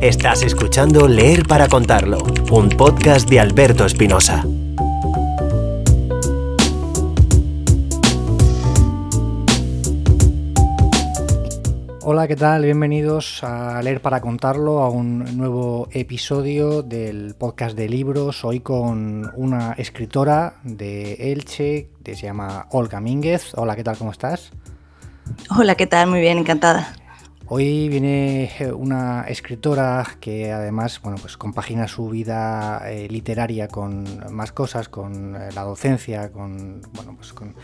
Estás escuchando Leer para Contarlo, un podcast de Alberto Espinosa. Hola, ¿qué tal? Bienvenidos a Leer para Contarlo, a un nuevo episodio del podcast de libros. Hoy con una escritora de Elche que se llama Olga Mínguez. Hola, ¿qué tal? ¿Cómo estás? Hola, ¿qué tal? Muy bien, encantada. Hoy viene eh, una escritora que además bueno, pues compagina su vida eh, literaria con más cosas, con eh, la docencia, con, bueno, pues con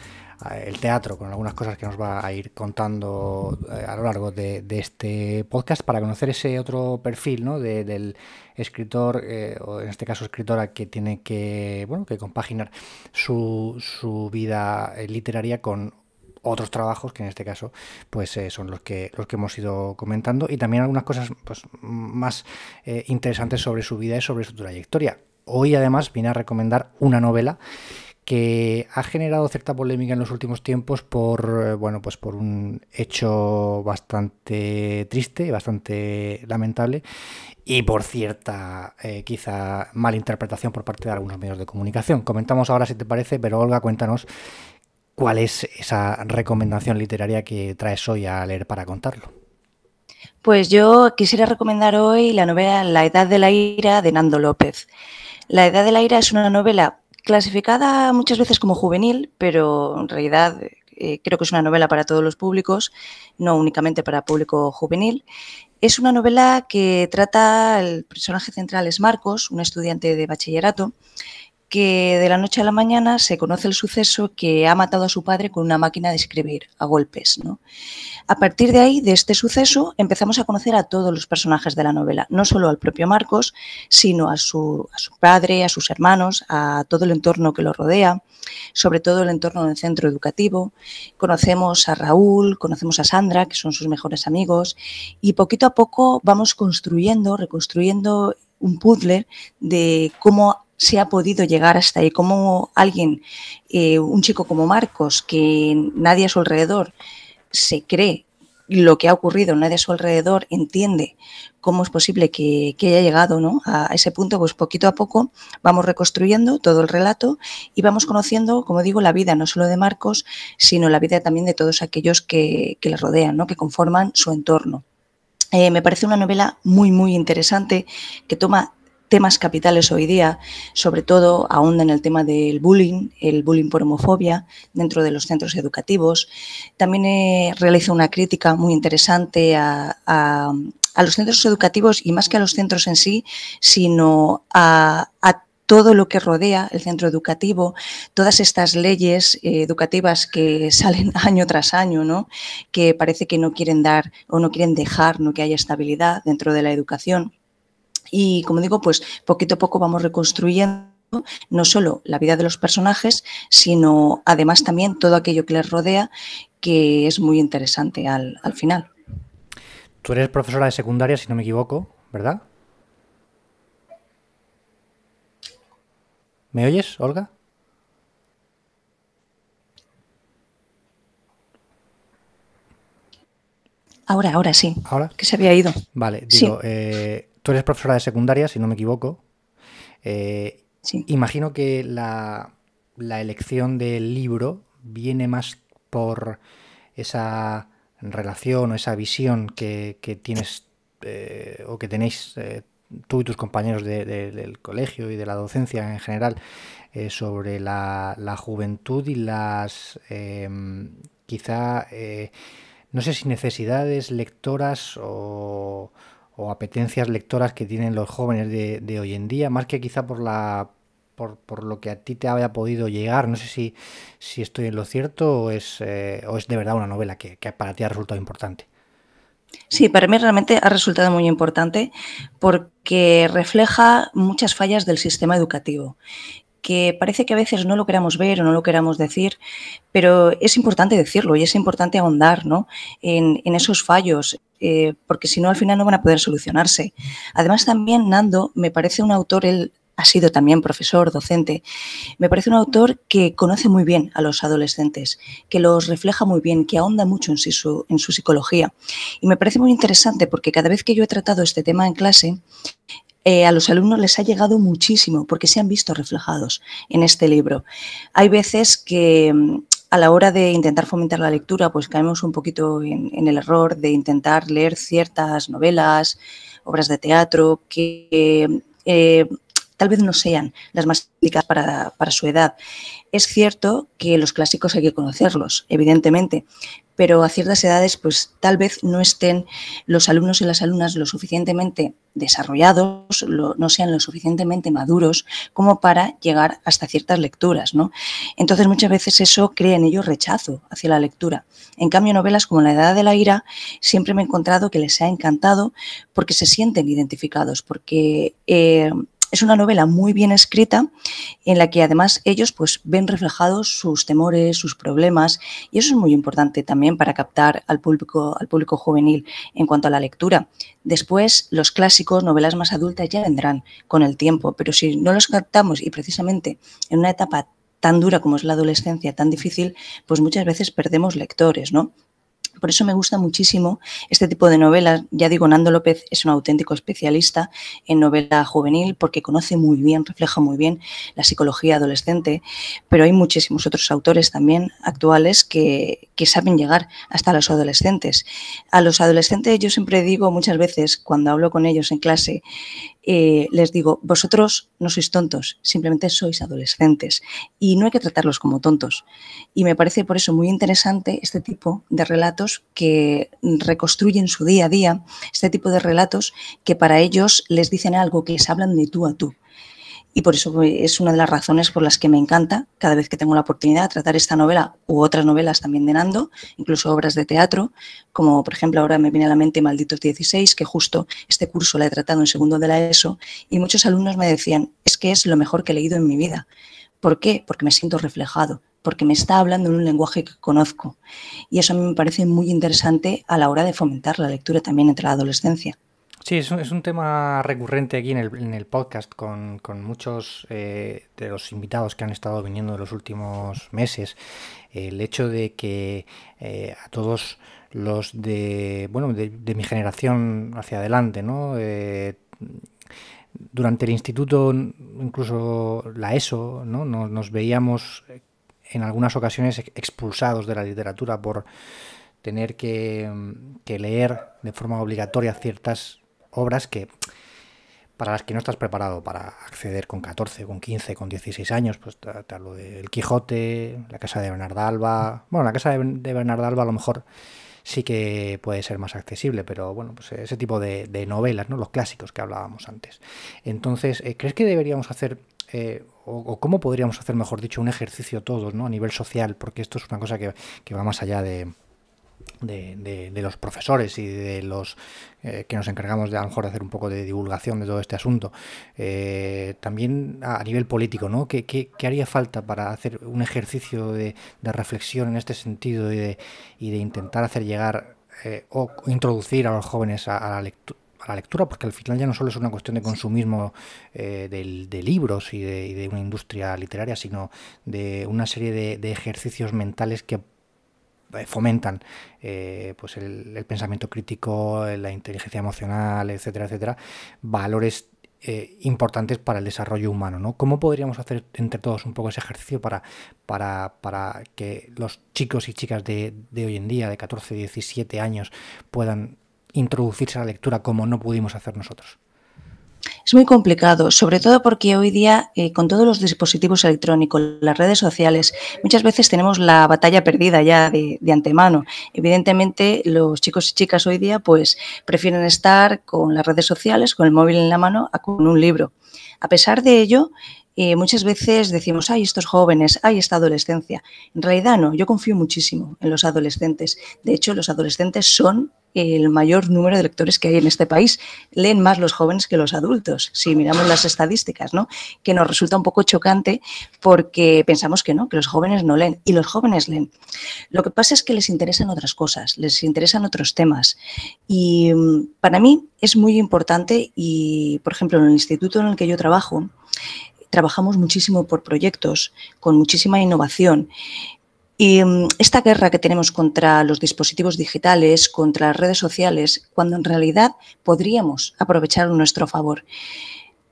ah, el teatro, con algunas cosas que nos va a ir contando a lo largo de, este podcast para conocer ese otro perfil del escritor, o en este caso escritora, que tiene que, bueno, que compaginar su, su vida literaria con otros trabajos que en este caso pues eh, son los que, los que hemos ido comentando y también algunas cosas pues, más eh, interesantes sobre su vida y sobre su trayectoria. Hoy además vine a recomendar una novela que ha generado cierta polémica en los últimos tiempos por eh, bueno pues por un hecho bastante triste bastante lamentable y por cierta quizá quizá interpretación por parte de algunos medios de comunicación comentamos ahora si te parece pero Olga cuéntanos ¿Cuál es esa recomendación literaria que traes hoy a leer para contarlo? Pues yo quisiera recomendar hoy la novela La Edad de la Ira de Nando López. La Edad de la Ira es una novela clasificada muchas veces como juvenil, pero en realidad eh, creo que es una novela para todos los públicos, no únicamente para público juvenil. Es una novela que trata, el personaje central es Marcos, un estudiante de bachillerato, que de la noche a la mañana se conoce el suceso que ha matado a su padre con una máquina de escribir a golpes. ¿no? A partir de ahí, de este suceso, empezamos a conocer a todos los personajes de la novela, no solo al propio Marcos, sino a su, padre, a sus hermanos, a todo el entorno que lo rodea, sobre todo el entorno del centro educativo. Conocemos a Raúl, conocemos a Sandra, que son sus mejores amigos, y poquito a poco vamos construyendo, reconstruyendo un puzzle de cómo se ha podido llegar hasta ahí, como alguien, eh, un chico como Marcos, que nadie a su alrededor se cree lo que ha ocurrido, nadie a su alrededor entiende cómo es posible que, haya llegado a ese punto, pues poquito a poco vamos reconstruyendo todo el relato y vamos conociendo, como digo, la vida no solo de Marcos, sino la vida también de todos aquellos que, que le rodean, ¿no? que conforman su entorno. Eh, me parece una novela muy, muy interesante que toma temas capitales hoy día, sobre todo aún en el tema del bullying, el bullying por homofobia dentro de los centros educativos. También eh, realizo una crítica muy interesante a, los centros educativos y más que a los centros en sí, sino a, todo lo que rodea el centro educativo, todas estas leyes eh, educativas que salen año tras año, ¿no? que parece que no quieren dar o no quieren dejar ¿no? que haya estabilidad dentro de la educación. Y como digo, pues poquito a poco vamos reconstruyendo no solo la vida de los personajes, sino además también todo aquello que les rodea, que es muy interesante al, final. Tú eres profesora de secundaria, si no me equivoco, ¿verdad? ¿Me oyes, Olga? Ahora, ahora sí. ¿Ahora? Que se había ido. Vale, digo, eh, tú eres profesora de secundaria, si no me equivoco. Eh, imagino que la, elección del libro viene más por esa relación o esa visión que, tienes eh, o que tenéis eh, tú y tus compañeros del colegio y de la docencia en general sobre la, juventud y las em, quizá no sé si necesidades lectoras o, o apetencias lectoras que tienen los jóvenes de, hoy en día, más que quizá por la por, por, lo que a ti te haya podido llegar. No sé si, si estoy en lo cierto o es, eh, de verdad una novela que, que, para ti ha resultado importante. Sí, para mí realmente ha resultado muy importante porque refleja muchas fallas del sistema educativo que parece que a veces no lo queramos ver o no lo queramos decir, pero es importante decirlo y es importante ahondar ¿no? en, esos fallos, eh, porque si no al final no van a poder solucionarse. Además también Nando me parece un autor, él ha sido también profesor, docente, me parece un autor que conoce muy bien a los adolescentes, que los refleja muy bien, que ahonda mucho en su psicología. Y me parece muy interesante porque cada vez que yo he tratado este tema en clase, eh, a los alumnos les ha llegado muchísimo porque se han visto reflejados en este libro. Hay veces que mm, a la hora de intentar fomentar la lectura, pues caemos un poquito en, el error de intentar leer ciertas novelas, obras de teatro que eh, tal vez no sean las más indicadas para, su edad. Es cierto que los clásicos hay que conocerlos, evidentemente, pero a ciertas edades, pues tal vez no estén los alumnos y las alumnas lo suficientemente desarrollados, no sean lo suficientemente maduros como para llegar hasta ciertas lecturas, ¿no? Entonces muchas veces eso crea en ellos rechazo hacia la lectura. En cambio, novelas como La Edad de la Ira siempre me he encontrado que les ha encantado porque se sienten identificados, porque eh, es una novela muy bien escrita en la que además ellos pues ven reflejados sus temores, sus problemas y eso es muy importante también para captar al público, al público juvenil en cuanto a la lectura. Después los clásicos, novelas más adultas ya vendrán con el tiempo, pero si no los captamos y precisamente en una etapa tan dura como es la adolescencia, tan difícil, pues muchas veces perdemos lectores, ¿no? Por eso me gusta muchísimo este tipo de novelas. Ya digo, Nando López es un auténtico especialista en novela juvenil porque conoce muy bien, refleja muy bien la psicología adolescente, pero hay muchísimos otros autores también actuales que, saben llegar hasta los adolescentes. A los adolescentes yo siempre digo muchas veces cuando hablo con ellos en clase, eh, les digo, vosotros no sois tontos, simplemente sois adolescentes y no hay que tratarlos como tontos. Y me parece por eso muy interesante este tipo de relatos que reconstruyen su día a día, este tipo de relatos que para ellos les dicen algo, que les hablan de tú a tú. Y por eso es una de las razones por las que me encanta, cada vez que tengo la oportunidad, de tratar esta novela u otras novelas también de Nando, incluso obras de teatro, como por ejemplo ahora me viene a la mente Malditos 16, que justo este curso la he tratado en segundo de la ESO, y muchos alumnos me decían, es que es lo mejor que he leído en mi vida. ¿Por qué? Porque me siento reflejado, porque me está hablando en un lenguaje que conozco. Y eso a mí me parece muy interesante a la hora de fomentar la lectura también entre la adolescencia. Sí, es un, es un tema recurrente aquí en el, podcast con, muchos eh, de los invitados que han estado viniendo en los últimos meses. El hecho de que eh, a todos los de, bueno, de, mi generación hacia adelante, ¿no? Eh, durante el instituto, incluso la ESO, ¿no? nos veíamos en algunas ocasiones expulsados de la literatura por tener que, que leer de forma obligatoria ciertas obras que para las que no estás preparado para acceder con 14, con 15, con 16 años, pues te, lo hablo de El Quijote, La Casa de Bernarda Alba. Bueno, La Casa de, de Alba a lo mejor sí que puede ser más accesible, pero bueno, pues ese tipo de, novelas, ¿no? Los clásicos que hablábamos antes. Entonces, eh, ¿crees que deberíamos hacer eh, o, cómo podríamos hacer, mejor dicho, un ejercicio todos, ¿no? A nivel social, porque esto es una cosa que, va más allá de, de, los profesores y de los eh, que nos encargamos de a lo mejor hacer un poco de divulgación de todo este asunto. Eh, también a, nivel político, ¿no? ¿Qué, haría falta para hacer un ejercicio de, reflexión en este sentido y de, intentar hacer llegar eh, o introducir a los jóvenes a la lectura? la lectura, porque al final ya no solo es una cuestión de consumismo eh, de, libros y de, una industria literaria, sino de una serie de, ejercicios mentales que eh, fomentan eh, pues el, pensamiento crítico, la inteligencia emocional, etcétera, etcétera, valores importantes para el desarrollo humano. ¿no? ¿Cómo podríamos hacer entre todos un poco ese ejercicio para, para, para que los chicos y chicas de, de, hoy en día, de 14, 17 años, puedan introducirse a la lectura como no pudimos hacer nosotros? Es muy complicado, sobre todo porque hoy día, eh, con todos los dispositivos electrónicos, las redes sociales, muchas veces tenemos la batalla perdida ya de, antemano. Evidentemente, los chicos y chicas hoy día, pues, prefieren estar con las redes sociales, con el móvil en la mano, a con un libro. A pesar de ello, eh, muchas veces decimos, ay, estos jóvenes, ay, esta adolescencia. En realidad no, yo confío muchísimo en los adolescentes. De hecho, los adolescentes son el mayor número de lectores que hay en este país. Leen más los jóvenes que los adultos, si miramos las estadísticas, ¿no? Que nos resulta un poco chocante porque pensamos que no, que los jóvenes no leen. Y los jóvenes leen. Lo que pasa es que les interesan otras cosas, les interesan otros temas. Y mm, para mí es muy importante y, por ejemplo, en el instituto en el que yo trabajo, trabajamos muchísimo por proyectos, con muchísima innovación. Y mm, esta guerra que tenemos contra los dispositivos digitales, contra las redes sociales, cuando en realidad podríamos aprovechar nuestro favor,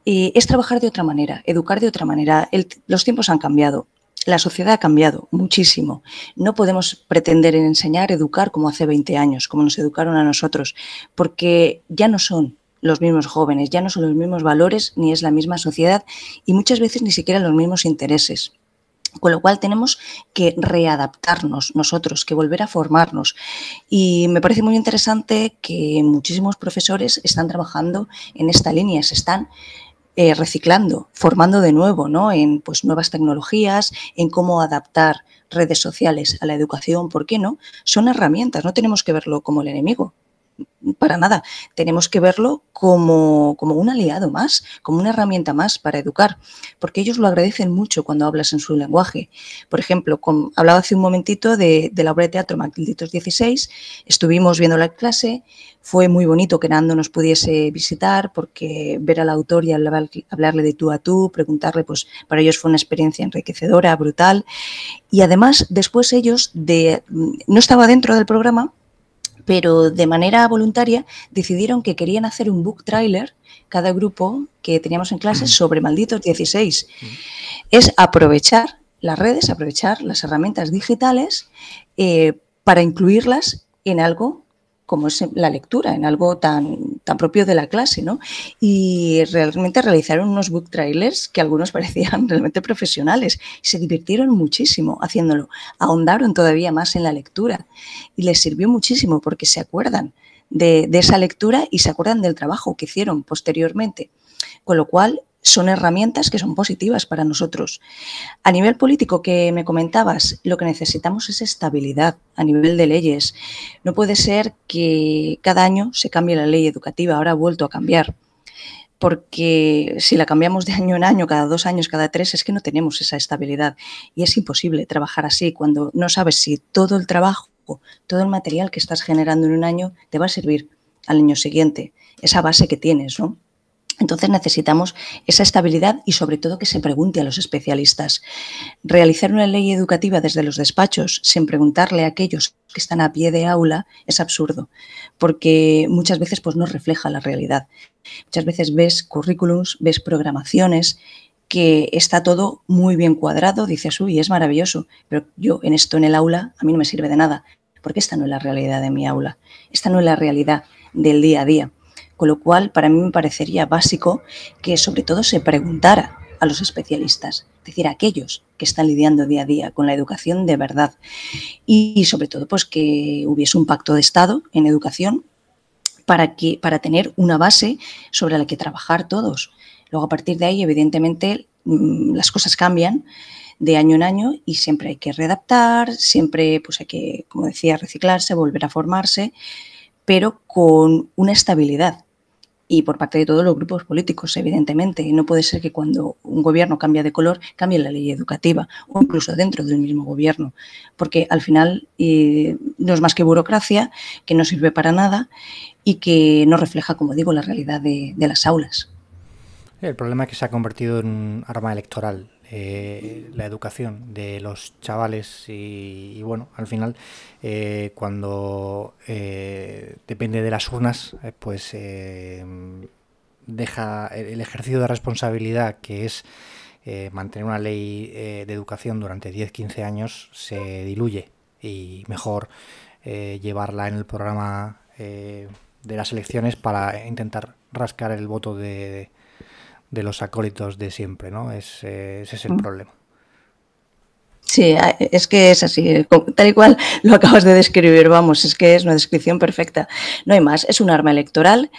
es trabajar de otra manera, educar de otra manera. los tiempos han cambiado. La sociedad ha cambiado muchísimo. No podemos pretender enseñar, educar como hace 20 años, como nos educaron a nosotros, porque ya no son los mismos jóvenes, ya no son los mismos valores, ni es la misma sociedad y muchas veces ni siquiera los mismos intereses. Con lo cual tenemos que readaptarnos nosotros, que volver a formarnos. Y me parece muy interesante que muchísimos profesores están trabajando en esta línea, se están eh, reciclando, formando de nuevo ¿no? en pues, nuevas tecnologías, en cómo adaptar redes sociales a la educación, ¿por qué no? Son herramientas, no tenemos que verlo como el enemigo, para nada. Tenemos que verlo como, un aliado más, como una herramienta más para educar, porque ellos lo agradecen mucho cuando hablas en su lenguaje. Por ejemplo, hablaba hace un momentito de, la obra de teatro Maquilditos 16, estuvimos viendo la clase, fue muy bonito que Nando nos pudiese visitar, porque ver al autor y hablarle de tú a tú, preguntarle, pues para ellos fue una experiencia enriquecedora, brutal. Y además, después ellos, de, no estaba dentro del programa, pero de manera voluntaria decidieron que querían hacer un book trailer, cada grupo que teníamos en clase, mm. sobre Malditos 16. Mm. Es aprovechar las redes, aprovechar las herramientas digitales eh, para incluirlas en algo como es la lectura, en algo tan tan propio de la clase, ¿no? Y realmente realizaron unos book trailers que algunos parecían realmente profesionales. Se divirtieron muchísimo haciéndolo, ahondaron todavía más en la lectura y les sirvió muchísimo porque se acuerdan de esa lectura y se acuerdan del trabajo que hicieron posteriormente. Con lo cual, son herramientas que son positivas para nosotros. A nivel político que me comentabas, lo que necesitamos es estabilidad a nivel de leyes. No puede ser que cada año se cambie la ley educativa, ahora ha vuelto a cambiar. Porque si la cambiamos de año en año, cada dos años, cada tres, es que no tenemos esa estabilidad. Y es imposible trabajar así cuando no sabes si todo el trabajo, todo el material que estás generando en un año te va a servir al año siguiente. Esa base que tienes, ¿no? Entonces necesitamos esa estabilidad y sobre todo que se pregunte a los especialistas. Realizar una ley educativa desde los despachos sin preguntarle a aquellos que están a pie de aula es absurdo, porque muchas veces pues, no refleja la realidad. Muchas veces ves currículums, ves programaciones que está todo muy bien cuadrado, dices, uy, es maravilloso, pero yo en esto en el aula a mí no me sirve de nada, porque esta no es la realidad de mi aula, esta no es la realidad del día a día con lo cual para mí me parecería básico que sobre todo se preguntara a los especialistas, es decir, a aquellos que están lidiando día a día con la educación de verdad. Y, sobre todo, pues que hubiese un pacto de Estado en educación para, que, para tener una base sobre la que trabajar todos. Luego, a partir de ahí, evidentemente, mm, las cosas cambian de año en año y siempre hay que readaptar, siempre pues hay que, como decía, reciclarse, volver a formarse, pero con una estabilidad y por parte de todos los grupos políticos, evidentemente. No puede ser que cuando un gobierno cambia de color, cambie la ley educativa o incluso dentro del mismo gobierno, porque al final eh, no es más que burocracia que no sirve para nada y que no refleja, como digo, la realidad de, de las aulas. El problema es que se ha convertido en un arma electoral eh, la educación de los chavales y, bueno, al final eh, cuando eh, depende de las urnas, eh, pues deja el ejercicio de responsabilidad que es mantener una ley de educación durante 10-15 años se diluye y mejor llevarla en el programa de las elecciones para intentar rascar el voto de de los acólitos de siempre, ¿no? Ese, eh, ese es el mm. problema. Sí, es que es así, eh, tal y cual lo acabas de describir, vamos, es que es una descripción perfecta. No hay más, es un arma electoral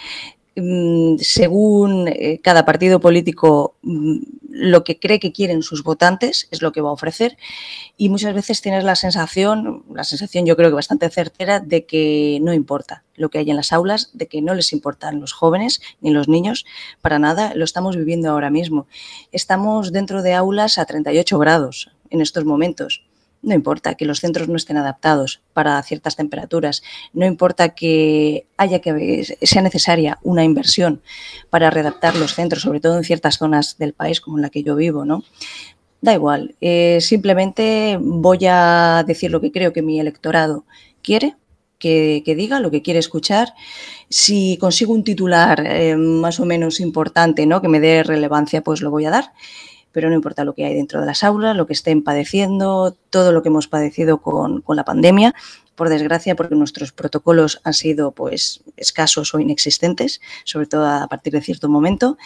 Mm, según eh, cada partido político mm, lo que cree que quieren sus votantes es lo que va a ofrecer y muchas veces tienes la sensación, la sensación yo creo que bastante certera de que no importa lo que hay en las aulas, de que no les importan los jóvenes ni los niños para nada, lo estamos viviendo ahora mismo. Estamos dentro de aulas a 38 grados en estos momentos no importa que los centros no estén adaptados para ciertas temperaturas, no importa que haya que sea necesaria una inversión para readaptar los centros, sobre todo en ciertas zonas del país como en la que yo vivo, ¿no? Da igual, eh, simplemente voy a decir lo que creo que mi electorado quiere que, diga, lo que quiere escuchar. Si consigo un titular eh, más o menos importante, ¿no? Que me dé relevancia, pues lo voy a dar pero no importa lo que hay dentro de las aulas, lo que estén padeciendo, todo lo que hemos padecido con, la pandemia, por desgracia, porque nuestros protocolos han sido pues escasos o inexistentes, sobre todo a partir de cierto momento,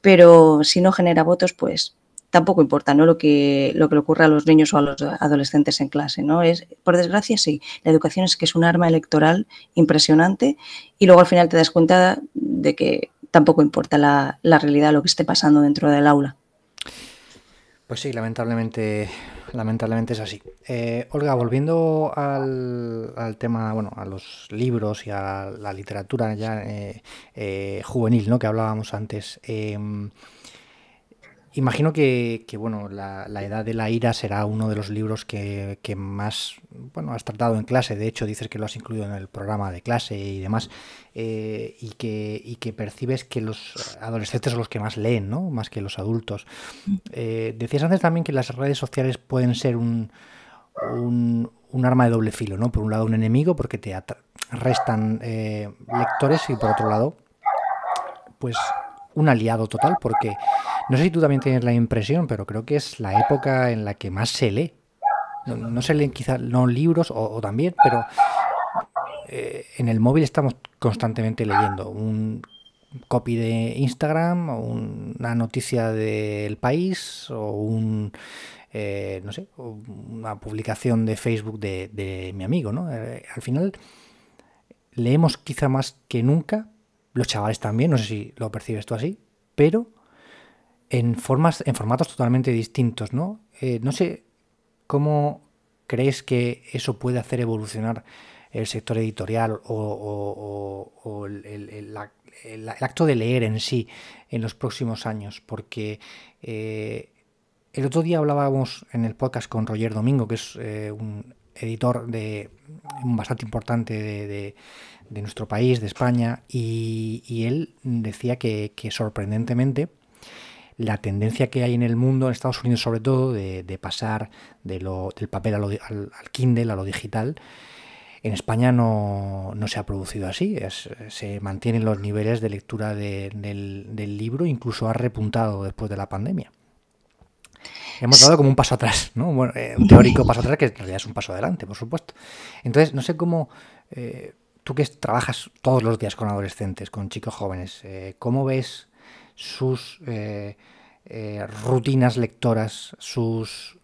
pero si no genera votos, pues tampoco importa ¿no? lo que lo que le ocurra a los niños o a los adolescentes en clase. ¿no? Es, por desgracia, sí, la educación es que es un arma electoral impresionante y luego al final te das cuenta de que tampoco importa la, la realidad, lo que esté pasando dentro del aula. Pues sí, lamentablemente, lamentablemente es así. Eh, Olga, volviendo al, tema, bueno, a los libros y a la literatura ya eh, eh, juvenil, ¿no? Que hablábamos antes. Em, Imagino que, bueno, la, edad de la ira será uno de los libros que, más bueno, has tratado en clase. De hecho, dices que lo has incluido en el programa de clase y demás. Eh, y, que, percibes que los adolescentes son los que más leen, ¿no? Más que los adultos. Eh, decías antes también que las redes sociales pueden ser un, un, arma de doble filo, ¿no? Por un lado, un enemigo, porque te restan eh, lectores, y por otro lado, pues un aliado total, porque no sé si tú también tienes la impresión, pero creo que es la época en la que más se lee. No, se leen quizás no libros o, también, pero eh, en el móvil estamos constantemente leyendo un copy de Instagram, o una noticia del país o un eh, no sé, una publicación de Facebook de, mi amigo, ¿no? Eh, al final leemos quizá más que nunca, los chavales también, no sé si lo percibes tú así, pero en, formas, en formatos totalmente distintos, ¿no? Eh, no sé cómo crees que eso puede hacer evolucionar el sector editorial o, el, acto de leer en sí en los próximos años, porque eh, el otro día hablábamos en el podcast con Roger Domingo, que es eh, un editor de bastante importante de, nuestro país, de España, y, él decía que sorprendentemente la tendencia que hay en el mundo, en Estados Unidos sobre todo, de, pasar del papel al, Kindle, a lo digital. En España no, se ha producido así, se mantienen los niveles de lectura del, libro, incluso ha repuntado después de la pandemia. Hemos dado como un paso atrás, ¿no? Eh, un teórico paso atrás que en realidad es un paso adelante, por supuesto. Entonces, no sé cómo... Eh, tú que trabajas todos los días con adolescentes, con chicos jóvenes, eh, ¿cómo ves sus eh, eh, rutinas lectoras, sus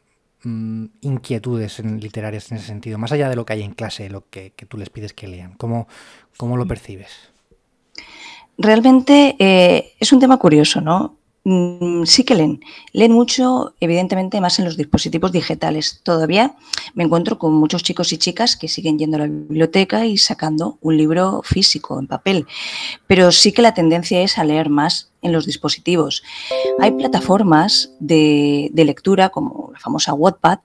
mm, inquietudes literarias en ese sentido, más allá de lo que hay en clase, lo que, tú les pides que lean. ¿Cómo, lo percibes? Realmente eh, es un tema curioso, ¿no? Mm, sí que leen. Leen mucho, evidentemente, más en los dispositivos digitales. Todavía me encuentro con muchos chicos y chicas que siguen yendo a la biblioteca y sacando un libro físico, en papel. Pero sí que la tendencia es a leer más en los dispositivos. Hay plataformas de, lectura, como la famosa Wattpad,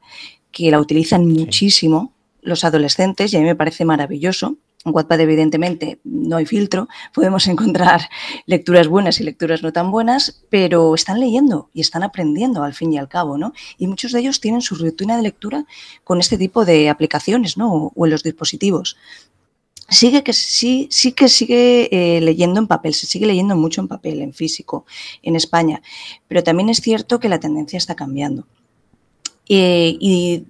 que la utilizan muchísimo los adolescentes y a mí me parece maravilloso. En Wattpad, evidentemente, no hay filtro. Podemos encontrar lecturas buenas y lecturas no tan buenas, pero están leyendo y están aprendiendo al fin y al cabo, ¿no? Y muchos de ellos tienen su rutina de lectura con este tipo de aplicaciones, ¿no? O en los dispositivos. Sigue que sí, sí que sigue eh, leyendo en papel, se sigue leyendo mucho en papel, en físico, en España. Pero también es cierto que la tendencia está cambiando. Eh, y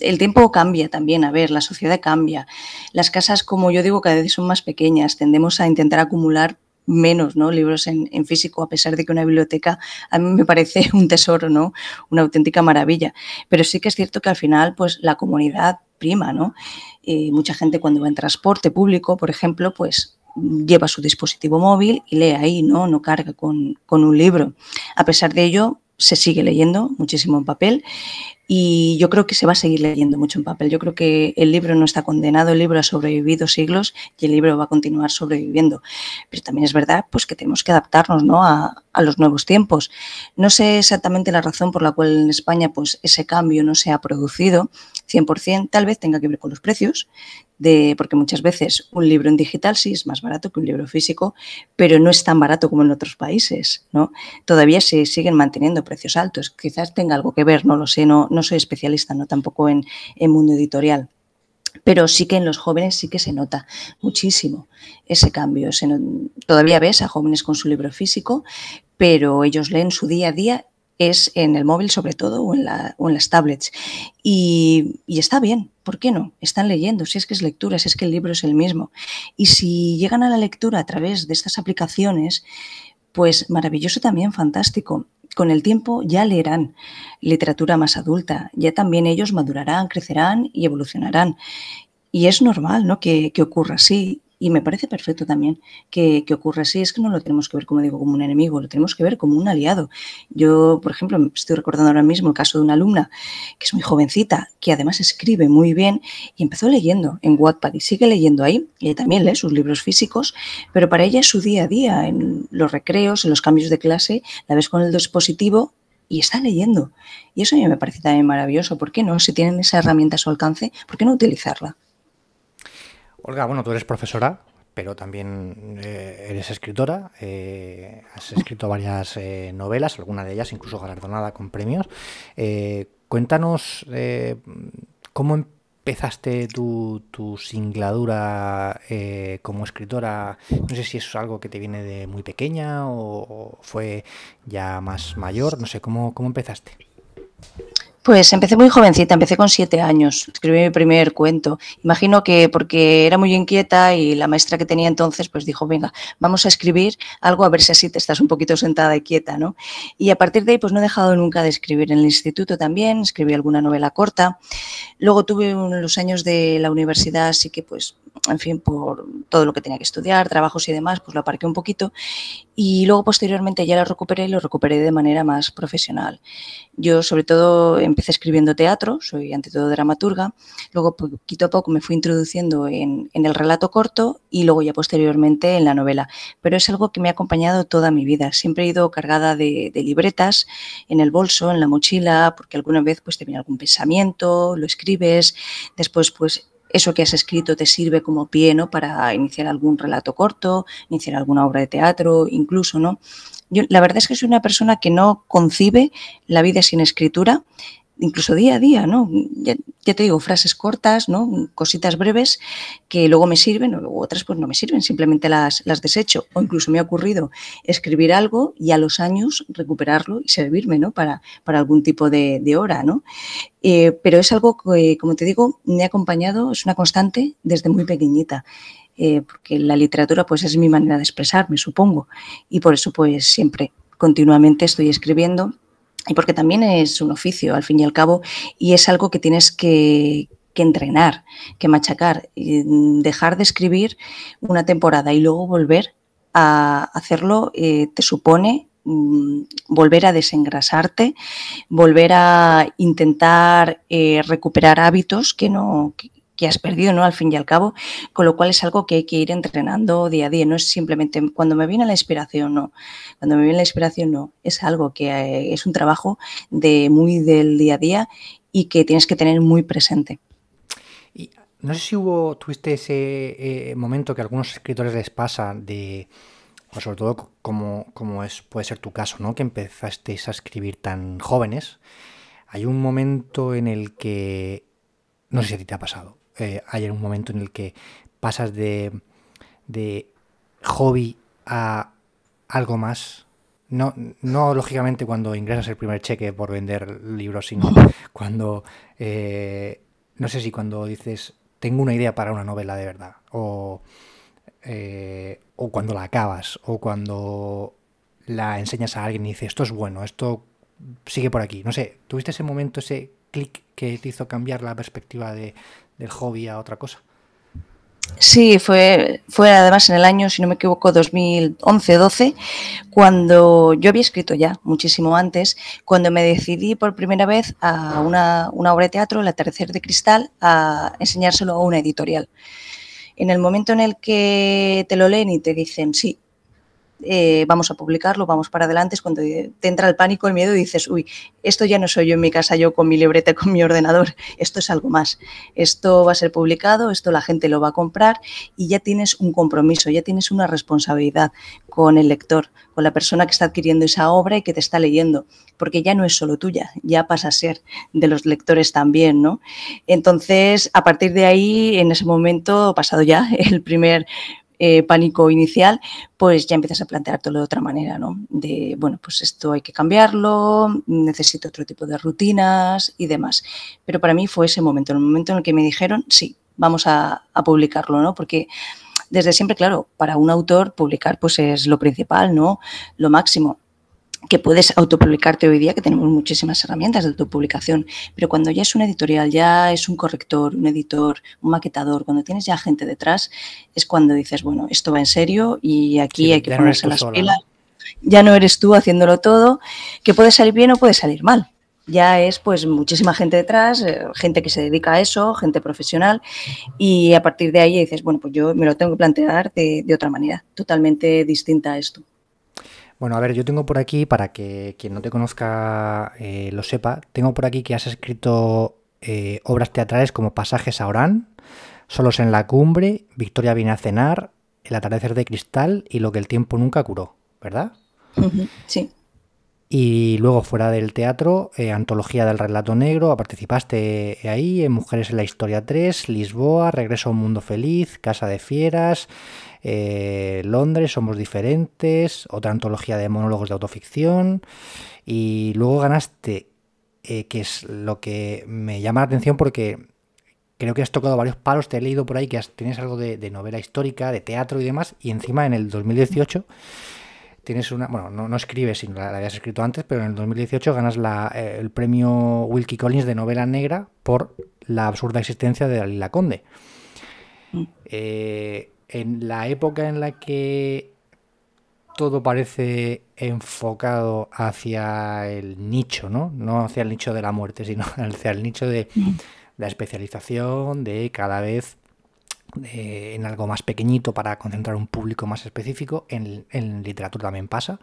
el tiempo cambia también, a ver, la sociedad cambia. Las casas, como yo digo, cada vez son más pequeñas, tendemos a intentar acumular menos ¿no? libros en, físico, a pesar de que una biblioteca a mí me parece un tesoro, ¿no? una auténtica maravilla. Pero sí que es cierto que al final pues, la comunidad prima. ¿no? Eh, mucha gente cuando va en transporte público, por ejemplo, pues lleva su dispositivo móvil y lee ahí, no, no carga con, con un libro. A pesar de ello, se sigue leyendo muchísimo en papel, y yo creo que se va a seguir leyendo mucho en papel. Yo creo que el libro no está condenado, el libro ha sobrevivido siglos y el libro va a continuar sobreviviendo. Pero también es verdad pues, que tenemos que adaptarnos a, los nuevos tiempos. No sé exactamente la razón por la cual en España pues, ese cambio no se ha producido 100%, tal vez tenga que ver con los precios, porque muchas veces un libro en digital sí es más barato que un libro físico, pero no es tan barato como en otros países, ¿no? Todavía se siguen manteniendo precios altos. Quizás tenga algo que ver, no lo sé, no, no soy especialista, no tampoco en, en mundo editorial pero sí que en los jóvenes sí que se nota muchísimo ese cambio. todavía ves a jóvenes con su libro físico, pero ellos leen su día a día es en el móvil sobre todo o en, en las tablets. Y, está bien, ¿por qué no? Están leyendo, si es que es lectura, si es que el libro es el mismo. Y si llegan a la lectura a través de estas aplicaciones, pues maravilloso también, fantástico. Con el tiempo ya leerán literatura más adulta, ya también ellos madurarán, crecerán y evolucionarán. Y es normal ¿no? que ocurra así y me parece perfecto también que, que ocurra así. Es que no lo tenemos que ver, como digo, como un enemigo, lo tenemos que ver como un aliado. Yo, por ejemplo, estoy recordando ahora mismo el caso de una alumna que es muy jovencita, que además escribe muy bien y empezó leyendo en Wattpad y sigue leyendo ahí. Y también lee sus libros físicos, pero para ella es su día a día, en los recreos, en los cambios de clase, la ves con el dispositivo y está leyendo. Y eso a mí me parece también maravilloso. ¿Por qué no? Si tienen esa herramienta a su alcance, ¿por qué no utilizarla? Olga, bueno, tú eres profesora, pero también eh, eres escritora, eh, has escrito varias eh, novelas, algunas de ellas incluso galardonada con premios. cuéntanos cómo empezaste tu, singladura como escritora. No sé si es algo que te viene de muy pequeña o, fue ya más mayor, no sé, ¿cómo, cómo empezaste? Pues empecé muy jovencita, empecé con siete años, escribí mi primer cuento. Imagino que porque era muy inquieta y la maestra que tenía entonces pues dijo, venga, vamos a escribir algo a ver si así te estás un poquito sentada y quieta, ¿no? Y a partir de ahí pues no he dejado nunca de escribir. En el instituto también escribí alguna novela corta. Luego tuve los años de la universidad, así que pues en fin, por todo lo que tenía que estudiar, trabajos y demás, pues lo aparqué un poquito y luego posteriormente ya lo recuperé y lo recuperé de manera más profesional. Yo sobre todo empecé escribiendo teatro, soy ante todo dramaturga, luego poquito a poco me fui introduciendo en, el relato corto y luego ya posteriormente en la novela, pero es algo que me ha acompañado toda mi vida, siempre he ido cargada de, libretas en el bolso, en la mochila, porque alguna vez pues te viene algún pensamiento, lo escribes, después pues eso que has escrito te sirve como pie, Para iniciar algún relato corto, iniciar alguna obra de teatro, incluso, ¿no? Yo, la verdad es que soy una persona que no concibe la vida sin escritura incluso día a día, ¿no? Ya, te digo, frases cortas, ¿no? Cositas breves que luego me sirven o otras pues no me sirven, simplemente las, las desecho. O incluso me ha ocurrido escribir algo y a los años recuperarlo y servirme, ¿no? Para, para algún tipo de, de hora, ¿no? Eh, pero es algo que, como te digo, me ha acompañado, es una constante desde muy pequeñita. Eh, porque la literatura pues es mi manera de expresarme, supongo. Y por eso pues siempre, continuamente estoy escribiendo y porque también es un oficio, al fin y al cabo, y es algo que tienes que, que entrenar, que machacar, dejar de escribir una temporada y luego volver a hacerlo eh, te supone mm, volver a desengrasarte, volver a intentar eh, recuperar hábitos que no, que has perdido, ¿no? Al fin y al cabo, con lo cual es algo que hay que ir entrenando día a día, no es simplemente cuando me viene la inspiración, no, cuando me viene la inspiración, no, es algo que eh, es un trabajo de muy del día a día y que tienes que tener muy presente. Y no sé si hubo, tuviste ese eh, momento que a algunos escritores les pasa de, o sobre todo como, como es, puede ser tu caso, ¿no? Que empezaste a escribir tan jóvenes. Hay un momento en el que, no sé si a ti te ha pasado, eh, hay un momento en el que pasas de, de hobby a algo más. No, no lógicamente cuando ingresas el primer cheque por vender libros, sino cuando, eh, no sé si cuando dices, tengo una idea para una novela de verdad, o, eh, o cuando la acabas, o cuando la enseñas a alguien y dices, esto es bueno, esto sigue por aquí. No sé, ¿tuviste ese momento, ese clic que te hizo cambiar la perspectiva de, del hobby a otra cosa. Sí, fue, fue además en el año, si no me equivoco, 2011-12, cuando yo había escrito ya, muchísimo antes, cuando me decidí por primera vez a una, obra de teatro, La tercera de cristal, a enseñárselo a una editorial. En el momento en el que te lo leen y te dicen, sí, eh, vamos a publicarlo, vamos para adelante, es cuando te entra el pánico, el miedo y dices, uy, esto ya no soy yo en mi casa, yo con mi libreta, con mi ordenador, esto es algo más. Esto va a ser publicado, esto la gente lo va a comprar y ya tienes un compromiso, ya tienes una responsabilidad con el lector, con la persona que está adquiriendo esa obra y que te está leyendo, porque ya no es solo tuya, ya pasa a ser de los lectores también, ¿no? Entonces, a partir de ahí, en ese momento, pasado ya el primer eh, pánico inicial, pues ya empiezas a plantear todo de otra manera, ¿no? De, bueno, pues esto hay que cambiarlo, necesito otro tipo de rutinas y demás. Pero para mí fue ese momento, el momento en el que me dijeron, sí, vamos a, a publicarlo, ¿no? Porque desde siempre, claro, para un autor publicar pues es lo principal, ¿no? Lo máximo que puedes autopublicarte hoy día, que tenemos muchísimas herramientas de autopublicación, pero cuando ya es un editorial, ya es un corrector, un editor, un maquetador, cuando tienes ya gente detrás, es cuando dices, bueno, esto va en serio y aquí hay que ponerse las pilas. Ya no eres tú haciéndolo todo, que puede salir bien o puede salir mal. Ya es pues muchísima gente detrás, eh, gente que se dedica a eso, gente profesional, y a partir de ahí dices, bueno, pues yo me lo tengo que plantear de, de otra manera, totalmente distinta a esto. Bueno, a ver, yo tengo por aquí, para que quien no te conozca eh, lo sepa, tengo por aquí que has escrito eh, obras teatrales como Pasajes a Orán, Solos en la Cumbre, Victoria viene a cenar, El atardecer de cristal y Lo que el tiempo nunca curó, ¿verdad? sí. Y luego fuera del teatro, eh, Antología del Relato Negro, ah, participaste eh, ahí en Mujeres en la Historia 3, Lisboa, Regreso a un Mundo Feliz, Casa de Fieras, eh, Londres, Somos Diferentes, otra antología de monólogos de autoficción. Y luego ganaste, que es lo que me llama la atención porque creo que has tocado varios palos, te he leído por ahí que tienes algo de, de novela histórica, de teatro y demás, y encima en el 2018 tienes una, bueno, no, no escribes, sino la, la, habías escrito antes, pero en el 2018 ganas eh, el premio Wilkie Collins de novela negra por la absurda existencia de Dalila Conde. Mm. Eh, en la época en la que todo parece enfocado hacia el nicho, ¿no? No hacia el nicho de la muerte, sino hacia el nicho de mm. la especialización, de cada vez eh, en algo más pequeñito para concentrar un público más específico, en, literatura también pasa.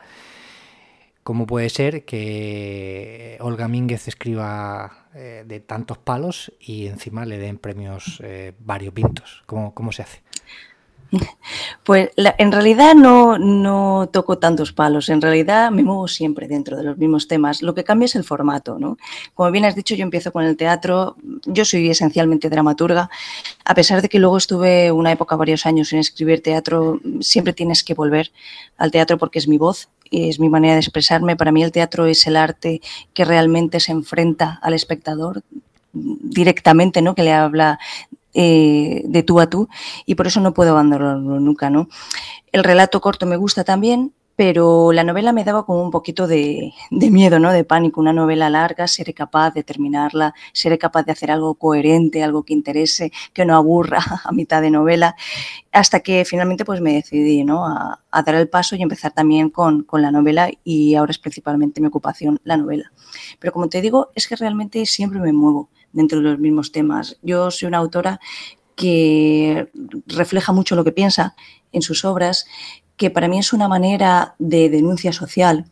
¿Cómo puede ser que Olga Mínguez escriba eh, de tantos palos y encima le den premios eh, varios pintos ¿Cómo, ¿Cómo se hace? Pues en realidad no, toco tantos palos, en realidad me muevo siempre dentro de los mismos temas, lo que cambia es el formato, ¿no? Como bien has dicho, yo empiezo con el teatro, yo soy esencialmente dramaturga, a pesar de que luego estuve una época, varios años sin escribir teatro, siempre tienes que volver al teatro porque es mi voz, es mi manera de expresarme, para mí el teatro es el arte que realmente se enfrenta al espectador, directamente, ¿no? Que le habla eh, de tú a tú y por eso no puedo abandonarlo nunca, ¿no? El relato corto me gusta también, pero la novela me daba como un poquito de, de, miedo, ¿no? De pánico. Una novela larga, seré capaz de terminarla, seré capaz de hacer algo coherente, algo que interese, que no aburra a mitad de novela, hasta que finalmente pues me decidí, ¿no? A, dar el paso y empezar también con, la novela y ahora es principalmente mi ocupación la novela. Pero como te digo, es que realmente siempre me muevo dentro de los mismos temas. Yo soy una autora que refleja mucho lo que piensa en sus obras, que para mí es una manera de denuncia social.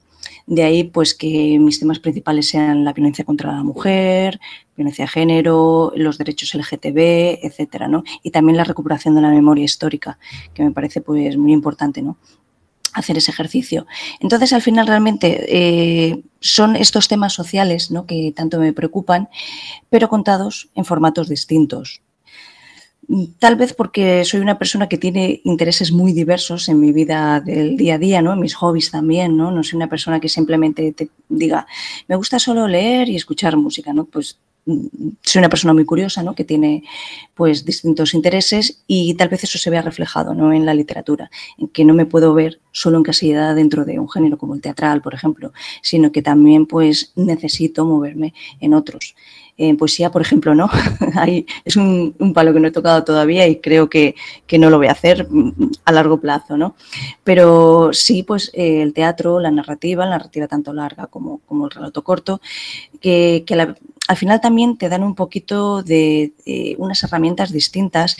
De ahí, pues, que mis temas principales sean la violencia contra la mujer, violencia de género, los derechos LGTB, etcétera, ¿no? Y también la recuperación de la memoria histórica, que me parece, pues, muy importante, ¿no? hacer ese ejercicio. Entonces, al final, realmente eh, son estos temas sociales ¿no? que tanto me preocupan, pero contados en formatos distintos. Tal vez porque soy una persona que tiene intereses muy diversos en mi vida del día a día, ¿no? En mis hobbies también, ¿no? No soy una persona que simplemente te diga, me gusta solo leer y escuchar música, ¿no? Pues soy una persona muy curiosa, ¿no? que tiene pues distintos intereses y tal vez eso se vea reflejado ¿no? en la literatura, en que no me puedo ver solo en casillada dentro de un género como el teatral, por ejemplo, sino que también pues necesito moverme en otros en poesía, por ejemplo, no. es un, palo que no he tocado todavía y creo que, no lo voy a hacer mm, a largo plazo, ¿no? Pero sí, pues eh, el teatro, la narrativa, la narrativa tanto larga como, el relato corto, que, al final también te dan un poquito de, unas herramientas distintas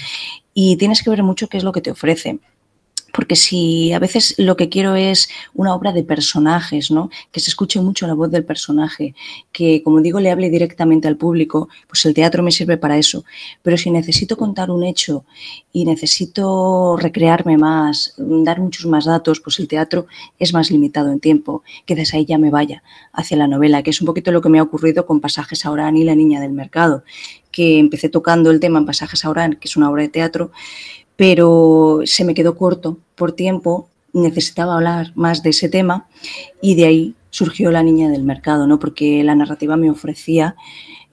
y tienes que ver mucho qué es lo que te ofrece porque si a veces lo que quiero es una obra de personajes, ¿no? Que se escuche mucho la voz del personaje, que como digo le hable directamente al público, pues el teatro me sirve para eso. Pero si necesito contar un hecho y necesito recrearme más, dar muchos más datos, pues el teatro es más limitado en tiempo, que desde ahí ya me vaya hacia la novela, que es un poquito lo que me ha ocurrido con pasajes a Orán y la niña del mercado, que empecé tocando el tema en pasajes a Orán, que es una obra de teatro, pero se me quedó corto por tiempo, necesitaba hablar más de ese tema y de ahí surgió La Niña del Mercado, ¿no? porque la narrativa me ofrecía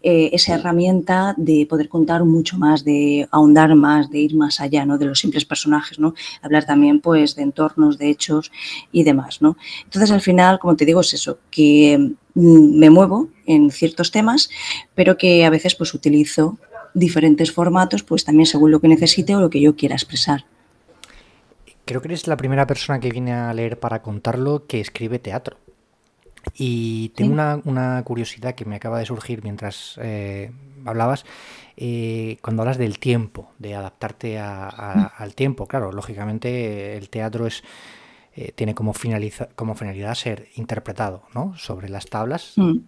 eh, esa herramienta de poder contar mucho más, de ahondar más, de ir más allá ¿no? de los simples personajes, ¿no? hablar también pues, de entornos, de hechos y demás. ¿no? Entonces, al final, como te digo, es eso, que mm, me muevo en ciertos temas, pero que a veces pues utilizo diferentes formatos, pues también según lo que necesite o lo que yo quiera expresar. Creo que eres la primera persona que viene a leer para contarlo que escribe teatro. Y tengo una, curiosidad que me acaba de surgir mientras eh, hablabas, eh, cuando hablas del tiempo, de adaptarte mm. al tiempo. Claro, lógicamente eh, el teatro es... tiene como, como finalidad ser interpretado, ¿no? Sobre las tablas. Mm.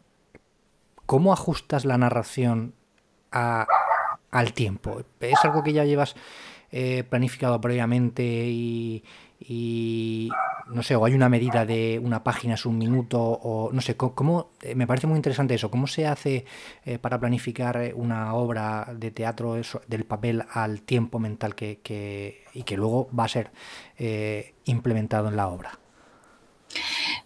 ¿Cómo ajustas la narración a al tiempo. Es algo que ya llevas eh, planificado previamente y, no sé, o hay una medida de una página es un minuto, o no sé, cómo, eh, me parece muy interesante eso, cómo se hace eh, para planificar una obra de teatro del papel al tiempo mental que, que, y que luego va a ser implementado en la obra.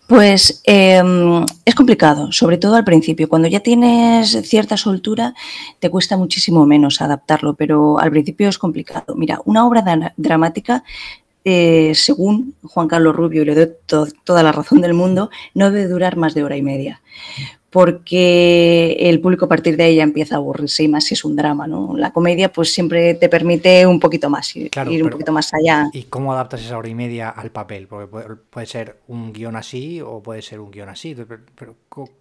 Pues em, es complicado, sobre todo al principio. Cuando ya tienes cierta soltura, te cuesta muchísimo menos adaptarlo, pero al principio es complicado. Mira, una obra dramática, eh, según Juan Carlos Rubio, y le doy toda la razón del mundo, no debe durar más de hora y media porque el público a partir de ella empieza a aburrirse y más si es un drama, ¿no? La comedia pues siempre te permite un poquito más, ir, un poquito más allá. ¿Y cómo adaptas esa hora y media al papel? Porque puede, ser un guión así o puede ser un guión así, pero,